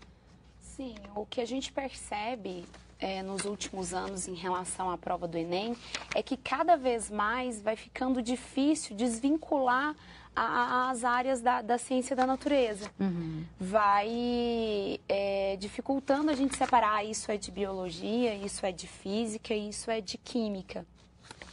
Sim, o que a gente percebe é, nos últimos anos em relação à prova do Enem é que cada vez mais vai ficando difícil desvincular a, as áreas da, da, ciência da natureza. Uhum. Vai é, dificultando a gente separar ah, isso é de biologia, isso é de física, isso é de química.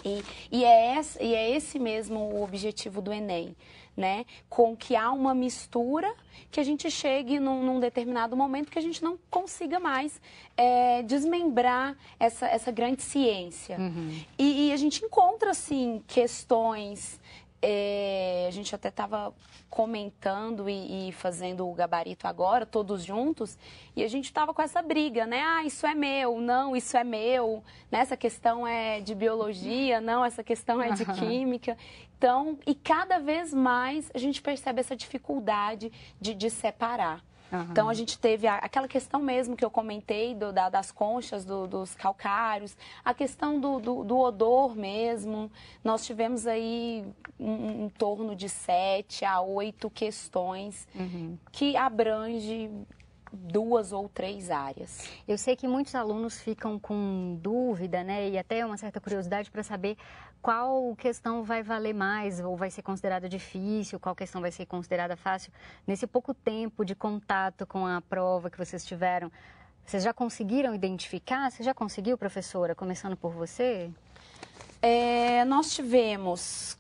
E, e, é, esse, e é esse mesmo o objetivo do Enem né? Com que há uma mistura que a gente chegue num, num determinado momento que a gente não consiga mais é, desmembrar essa, essa grande ciência. Uhum. E, e a gente encontra, assim, questões é, a gente até estava comentando e, e, fazendo o gabarito agora, todos juntos, e a gente estava com essa briga, né? Ah, isso é meu, não, isso é meu, né? questão é de biologia, não, essa questão é de química. Então, e cada vez mais a gente percebe essa dificuldade de, de separar. Uhum. Então, a gente teve a, aquela questão mesmo que eu comentei do, da, das conchas, do, dos calcários, a questão do, do, odor mesmo. Nós tivemos aí um, em torno de sete a oito questões uhum. que abrange duas ou três áreas. Eu sei que muitos alunos ficam com dúvida, né, e até uma certa curiosidade para saber qual questão vai valer mais ou vai ser considerada difícil, qual questão vai ser considerada fácil. Nesse pouco tempo de contato com a prova que vocês tiveram, vocês já conseguiram identificar? Você já conseguiu, professora? Começando por você? É, nós tivemos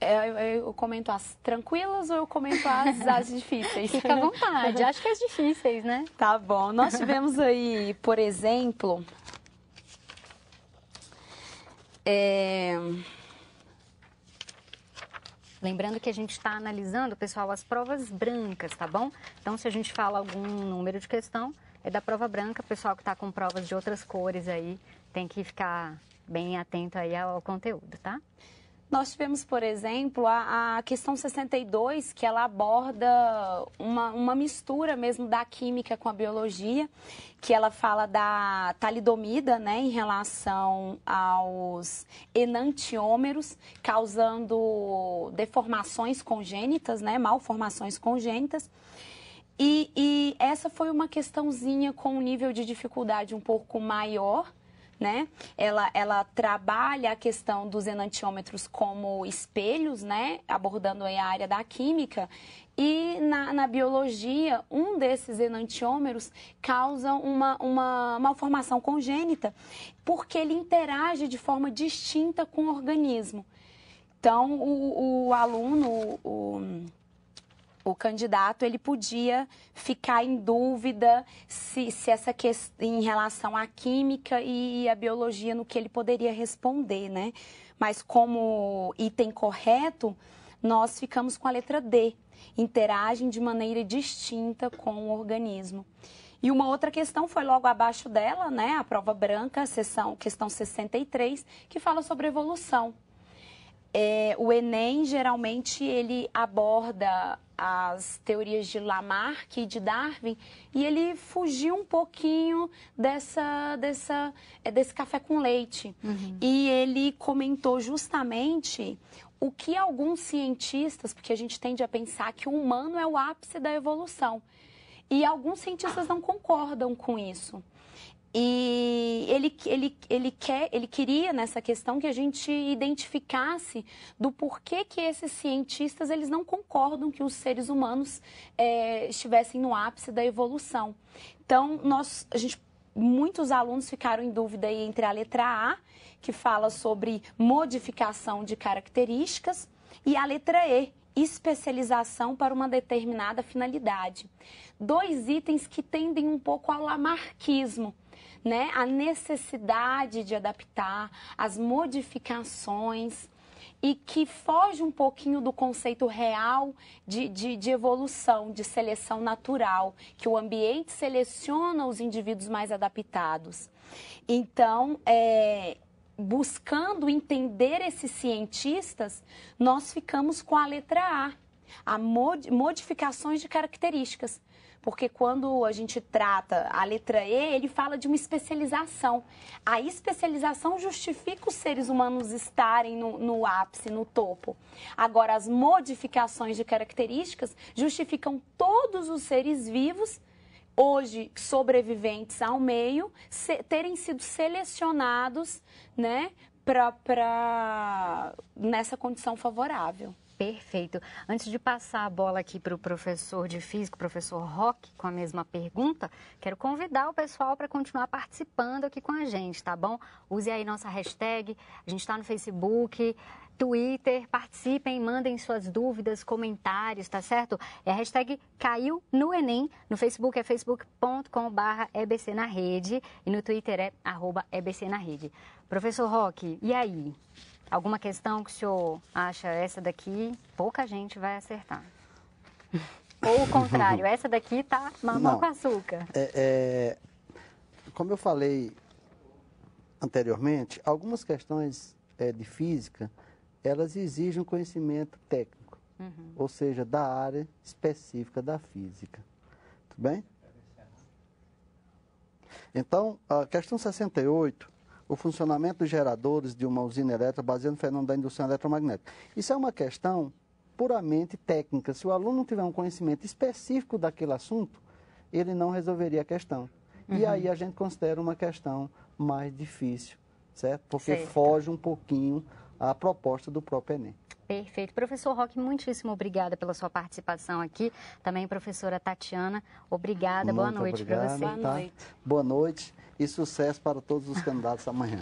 é, eu comento as tranquilas ou eu comento as, as difíceis? Fica à vontade, acho que as difíceis, né? Tá bom. Nós tivemos aí, por exemplo, é... Lembrando que a gente está analisando, pessoal, as provas brancas, tá bom? Então, se a gente fala algum número de questão, é da prova branca. Pessoal que está com provas de outras cores aí, tem que ficar bem atento aí ao conteúdo, tá? Nós tivemos, por exemplo, a, a, questão 62, que ela aborda uma, uma mistura mesmo da química com a biologia, que ela fala da talidomida, né, em relação aos enantiômeros, causando deformações congênitas, né, malformações congênitas. E, e essa foi uma questãozinha com um nível de dificuldade um pouco maior, né? Ela, ela trabalha a questão dos enantiômetros como espelhos, né? Abordando a área da química. E na, na, biologia, um desses enantiômeros causa uma, uma malformação congênita, porque ele interage de forma distinta com o organismo. Então, o, o aluno, o, o candidato ele podia ficar em dúvida se, se essa questão em relação à química e à biologia no que ele poderia responder, né? Mas como item correto, nós ficamos com a letra D. Interagem de maneira distinta com o organismo. E uma outra questão foi logo abaixo dela, né? A prova branca, sessão, questão 63, que fala sobre evolução. É, o Enem geralmente ele aborda as teorias de Lamarck e de Darwin, e ele fugiu um pouquinho dessa, dessa, eh, desse café com leite. Uhum. E ele comentou justamente o que alguns cientistas, porque a gente tende a pensar que o humano é o ápice da evolução, e alguns cientistas não concordam com isso. E ele, ele, ele, quer, ele queria nessa questão que a gente identificasse do porquê que esses cientistas eles não concordam que os seres humanos é, estivessem no ápice da evolução. Então, nós, a gente, muitos alunos ficaram em dúvida entre a letra A, que fala sobre modificação de características, e a letra E, especialização para uma determinada finalidade. Dois itens que tendem um pouco ao lamarquismo né, a necessidade de adaptar, as modificações e que foge um pouquinho do conceito real de, de, de, evolução, de seleção natural, que o ambiente seleciona os indivíduos mais adaptados. Então, é, buscando entender esses cientistas, nós ficamos com a letra A. A modificações de características. Porque quando a gente trata a letra E, ele fala de uma especialização. A especialização justifica os seres humanos estarem no, no ápice, no topo. Agora, as modificações de características justificam todos os seres vivos hoje sobreviventes ao meio se, terem sido selecionados né, pra, pra, nessa condição favorável. Perfeito. Antes de passar a bola aqui para o professor de físico, professor Roque, com a mesma pergunta, quero convidar o pessoal para continuar participando aqui com a gente, tá bom? Use aí nossa hashtag, a gente está no Facebook. Twitter, participem, mandem suas dúvidas, comentários, tá certo? É a hashtag caiu no Enem. No Facebook é facebook.com.br EBC na rede e no Twitter é arroba EBC na rede. Professor Rock, e aí? Alguma questão que o senhor acha essa daqui, pouca gente vai acertar. Ou o contrário, essa daqui tá mamão com açúcar. É, é, como eu falei anteriormente, algumas questões é, de física, elas exigem conhecimento técnico, uhum. ou seja, da área específica da física. Tudo bem? Então, a questão 68 o funcionamento dos geradores de uma usina elétrica baseado no fenômeno da indução eletromagnética. Isso é uma questão puramente técnica. Se o aluno não tiver um conhecimento específico daquele assunto, ele não resolveria a questão. Uhum. E aí a gente considera uma questão mais difícil, certo? Porque certo. foge um pouquinho à proposta do próprio Enem. Perfeito. Professor Roque, muitíssimo obrigada pela sua participação aqui. Também, professora Tatiana, obrigada. Muito tá? Boa noite para você. Boa noite. Tá? Boa noite e sucesso para todos os candidatos amanhã.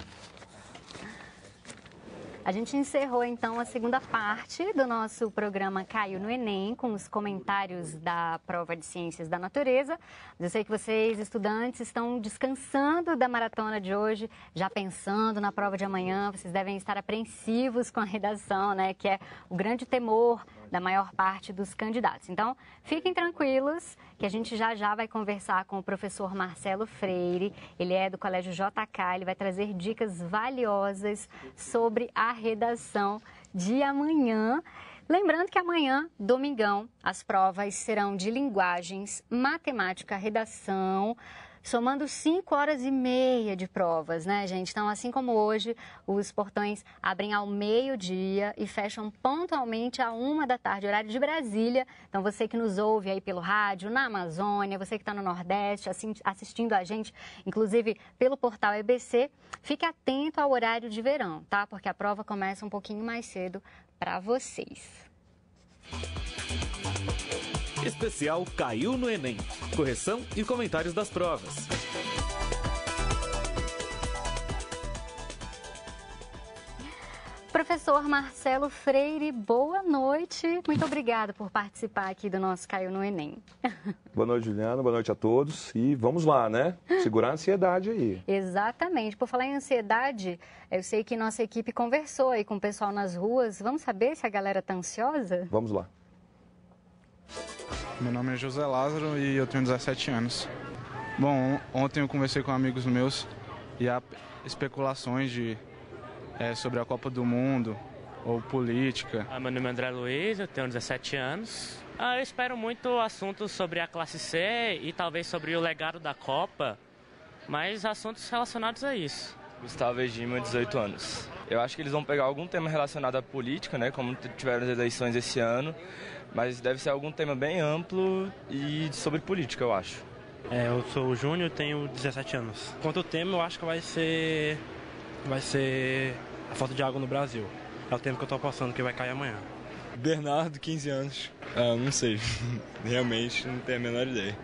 A gente encerrou então a segunda parte do nosso programa Caiu no Enem com os comentários da prova de ciências da natureza. Eu sei que vocês, estudantes, estão descansando da maratona de hoje, já pensando na prova de amanhã. Vocês devem estar apreensivos com a redação, né? Que é o grande temor da maior parte dos candidatos. Então, fiquem tranquilos que a gente já já vai conversar com o professor Marcelo Freire. Ele é do Colégio JK, ele vai trazer dicas valiosas sobre a redação de amanhã. Lembrando que amanhã, domingão, as provas serão de linguagens, matemática, redação, somando 5 horas e meia de provas, né, gente? Então, assim como hoje, os portões abrem ao meio-dia e fecham pontualmente à uma da tarde, horário de Brasília. Então, você que nos ouve aí pelo rádio, na Amazônia, você que está no Nordeste, assim, assistindo a gente, inclusive pelo portal EBC, fique atento ao horário de verão, tá? Porque a prova começa um pouquinho mais cedo para vocês. Especial Caiu no Enem. Correção e comentários das provas. Professor Marcelo Freire, boa noite. Muito obrigada por participar aqui do nosso Caiu no Enem. Boa noite, Juliana. Boa noite a todos. E vamos lá, né? Segurar a ansiedade aí. Exatamente. Por falar em ansiedade, eu sei que nossa equipe conversou aí com o pessoal nas ruas. Vamos saber se a galera tá ansiosa? Vamos lá. Meu nome é José Lázaro e eu tenho 17 anos. Bom, ontem eu conversei com amigos meus e há especulações de, é, sobre a Copa do Mundo ou política. Ah, meu nome é André Luiz, eu tenho 17 anos. Ah, eu espero muito assuntos sobre a classe C e talvez sobre o legado da Copa, mas assuntos relacionados a isso. Gustavo Egima, 18 anos. Eu acho que eles vão pegar algum tema relacionado à política, né, como tiveram as eleições esse ano, mas deve ser algum tema bem amplo e sobre política, eu acho. É, eu sou o Júnior, tenho 17 anos. Quanto ao tema, eu acho que vai ser vai ser a falta de água no Brasil. É o tempo que eu estou passando, que vai cair amanhã. Bernardo, 15 anos. Ah, não sei. Realmente não tenho a menor ideia.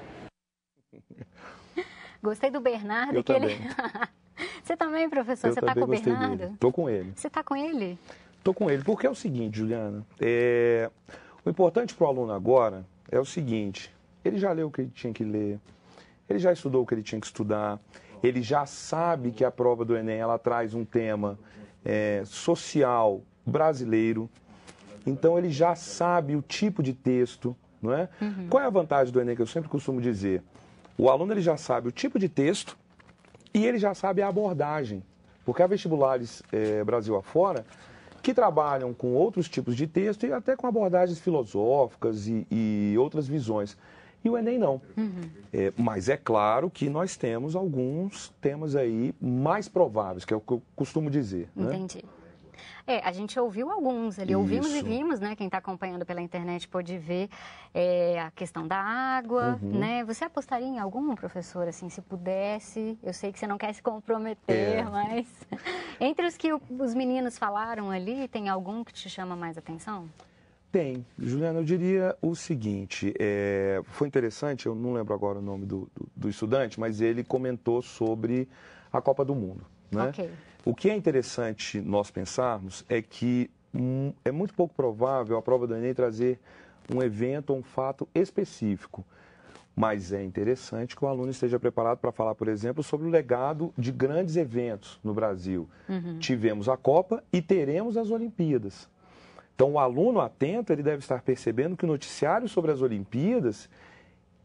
Gostei do Bernardo. Eu também. Ele... Você também, tá professor? Eu você está com o Bernardo? Estou com ele. Você está com ele? Estou com ele, porque é o seguinte, Juliana. É... O importante para o aluno agora é o seguinte: ele já leu o que ele tinha que ler, ele já estudou o que ele tinha que estudar, ele já sabe que a prova do Enem ela traz um tema é, social brasileiro, então ele já sabe o tipo de texto, não é? Uhum. Qual é a vantagem do Enem que eu sempre costumo dizer? O aluno ele já sabe o tipo de texto e ele já sabe a abordagem, porque há vestibulares é, Brasil afora que trabalham com outros tipos de texto e até com abordagens filosóficas e, e outras visões. E o Enem não. Uhum. É, mas é claro que nós temos alguns temas aí mais prováveis, que é o que eu costumo dizer. Né? Entendi. Né? É, a gente ouviu alguns ali, Isso. ouvimos e vimos, né? Quem está acompanhando pela internet pode ver é, a questão da água, uhum. né? Você apostaria em algum, professor, assim, se pudesse? Eu sei que você não quer se comprometer, é. mas entre os que os meninos falaram ali, tem algum que te chama mais atenção? Tem. Juliana, eu diria o seguinte: é, foi interessante, eu não lembro agora o nome do, do, do, estudante, mas ele comentou sobre a Copa do Mundo. Né? Ok. O que é interessante nós pensarmos é que hum, é muito pouco provável a prova do Enem trazer um evento ou um fato específico. Mas é interessante que o aluno esteja preparado para falar, por exemplo, sobre o legado de grandes eventos no Brasil. Uhum. Tivemos a Copa e teremos as Olimpíadas. Então, o aluno atento ele deve estar percebendo que o noticiário sobre as Olimpíadas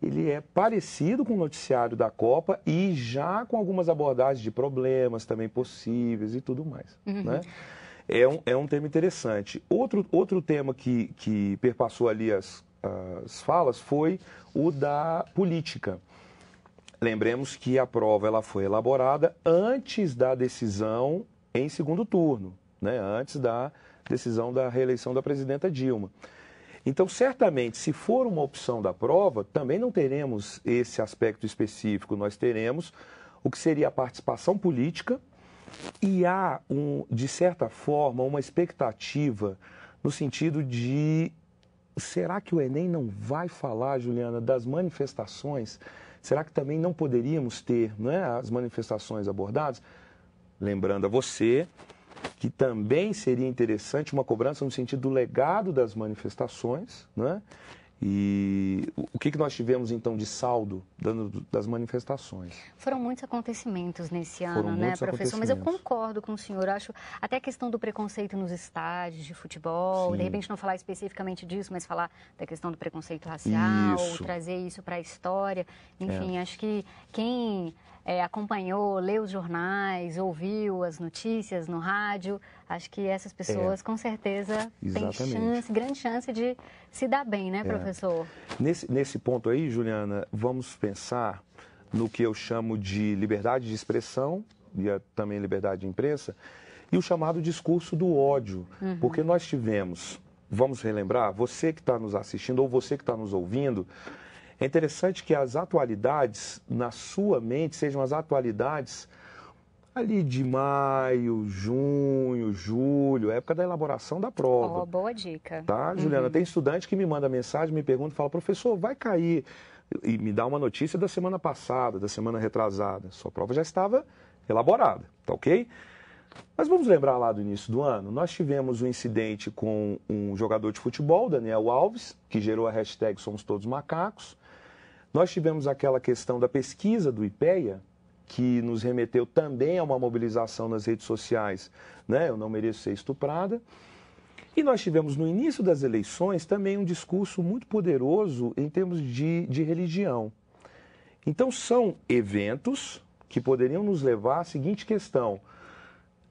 ele é parecido com o noticiário da Copa e já com algumas abordagens de problemas também possíveis e tudo mais. Uhum. Né? É, um, é um tema interessante. Outro, outro tema que, que perpassou ali as, as falas foi o da política. Lembremos que a prova ela foi elaborada antes da decisão em segundo turno, né? antes da decisão da reeleição da presidenta Dilma. Então, certamente, se for uma opção da prova, também não teremos esse aspecto específico, nós teremos o que seria a participação política e há, um, de certa forma, uma expectativa no sentido de será que o Enem não vai falar, Juliana, das manifestações? Será que também não poderíamos ter né, as manifestações abordadas? Lembrando a você que também seria interessante uma cobrança no sentido do legado das manifestações, né? E o que, que nós tivemos então de saldo das manifestações? Foram muitos acontecimentos nesse ano, Foram né, professor? Mas eu concordo com o senhor. Acho até a questão do preconceito nos estádios de futebol, Sim. de repente não falar especificamente disso, mas falar da questão do preconceito racial, isso. trazer isso para a história. Enfim, é. acho que quem é, acompanhou, leu os jornais, ouviu as notícias no rádio. Acho que essas é. pessoas, é. com certeza, Exatamente. têm chance, grande chance de se dar bem, né, é. professor? Nesse, nesse ponto aí, Juliana, vamos pensar no que eu chamo de liberdade de expressão e a, é também liberdade de imprensa e o chamado discurso do ódio, uhum. porque nós tivemos, vamos relembrar, você que está nos assistindo ou você que está nos ouvindo, é interessante que as atualidades, na sua mente, sejam as atualidades ali de maio, junho, julho, época da elaboração da prova. Oh, boa dica. Tá, Juliana? Uhum. Tem estudante que me manda mensagem, me pergunta, fala, professor, vai cair. E me dá uma notícia da semana passada, da semana retrasada. Sua prova já estava elaborada, tá ok? Mas vamos lembrar lá do início do ano, nós tivemos um incidente com um jogador de futebol, Daniel Alves, que gerou a hashtag Somos Todos Macacos. Nós tivemos aquela questão da pesquisa do IPEA, que nos remeteu também a uma mobilização nas redes sociais, né? Eu não mereço ser estuprada. E nós tivemos no início das eleições também um discurso muito poderoso em termos de, de religião. Então são eventos que poderiam nos levar à seguinte questão: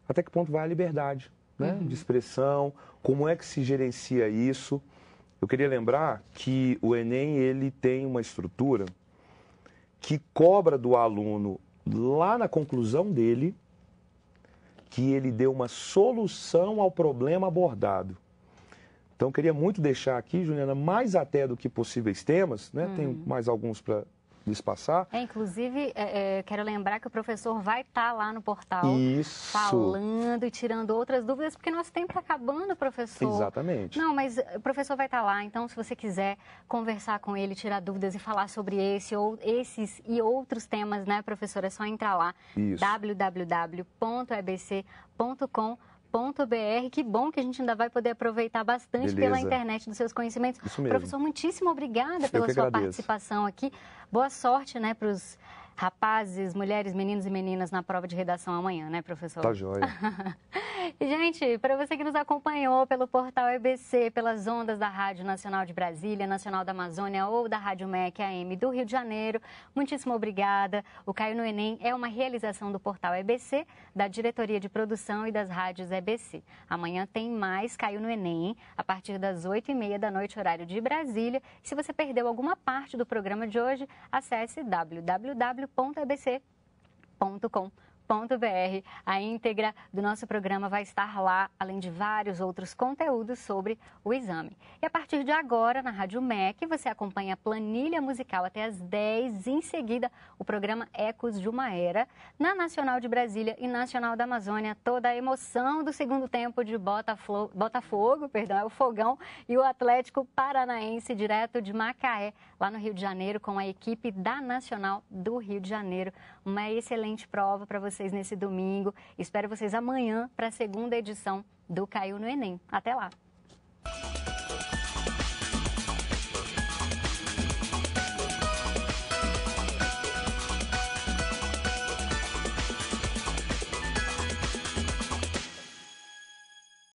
até que ponto vai a liberdade né? Uhum. de expressão? Como é que se gerencia isso? Eu queria lembrar que o Enem ele tem uma estrutura que cobra do aluno lá na conclusão dele que ele deu uma solução ao problema abordado. Então, queria muito deixar aqui, Juliana, mais até do que possíveis temas, né? Uhum. Tenho hum. mais alguns para quis passar. É, inclusive, é, é, quero lembrar que o professor vai estar tá lá no portal Isso. falando e tirando outras dúvidas, porque nosso tempo está acabando, professor. Exatamente. Não, mas o professor vai estar tá lá, então se você quiser conversar com ele, tirar dúvidas e falar sobre esse ou esses e outros temas, né, professor, é só entrar lá. Isso. www.ebc.com.br br Que bom que a gente ainda vai poder aproveitar bastante Beleza. pela internet dos seus conhecimentos. Isso mesmo. Professor, muitíssimo obrigada pela sua agradeço. participação aqui. Boa sorte né, para os rapazes, mulheres, meninos e meninas na prova de redação amanhã, né, professor? Tá joia. Gente, para você que nos acompanhou pelo portal EBC, pelas ondas da Rádio Nacional de Brasília, Nacional da Amazônia ou da Rádio MEC AM do Rio de Janeiro, muitíssimo obrigada. O Caio no Enem é uma realização do portal EBC, da Diretoria de Produção e das rádios EBC. Amanhã tem mais Caio no Enem, a partir das 8h30 da noite, horário de Brasília. E se você perdeu alguma parte do programa de hoje, acesse www www.ebc.com.br www.cultura.br. A íntegra do nosso programa vai estar lá, além de vários outros conteúdos sobre o exame. E a partir de agora, na Rádio MEC, você acompanha a planilha musical até as 10, em seguida, o programa Ecos de uma Era, na Nacional de Brasília e Nacional da Amazônia, toda a emoção do segundo tempo de Botafogo, Botafogo perdão, é o Fogão e o Atlético Paranaense, direto de Macaé, lá no Rio de Janeiro, com a equipe da Nacional do Rio de Janeiro. Uma excelente prova para você vocês nesse domingo. Espero vocês amanhã para a segunda edição do Caiu no Enem. Até lá!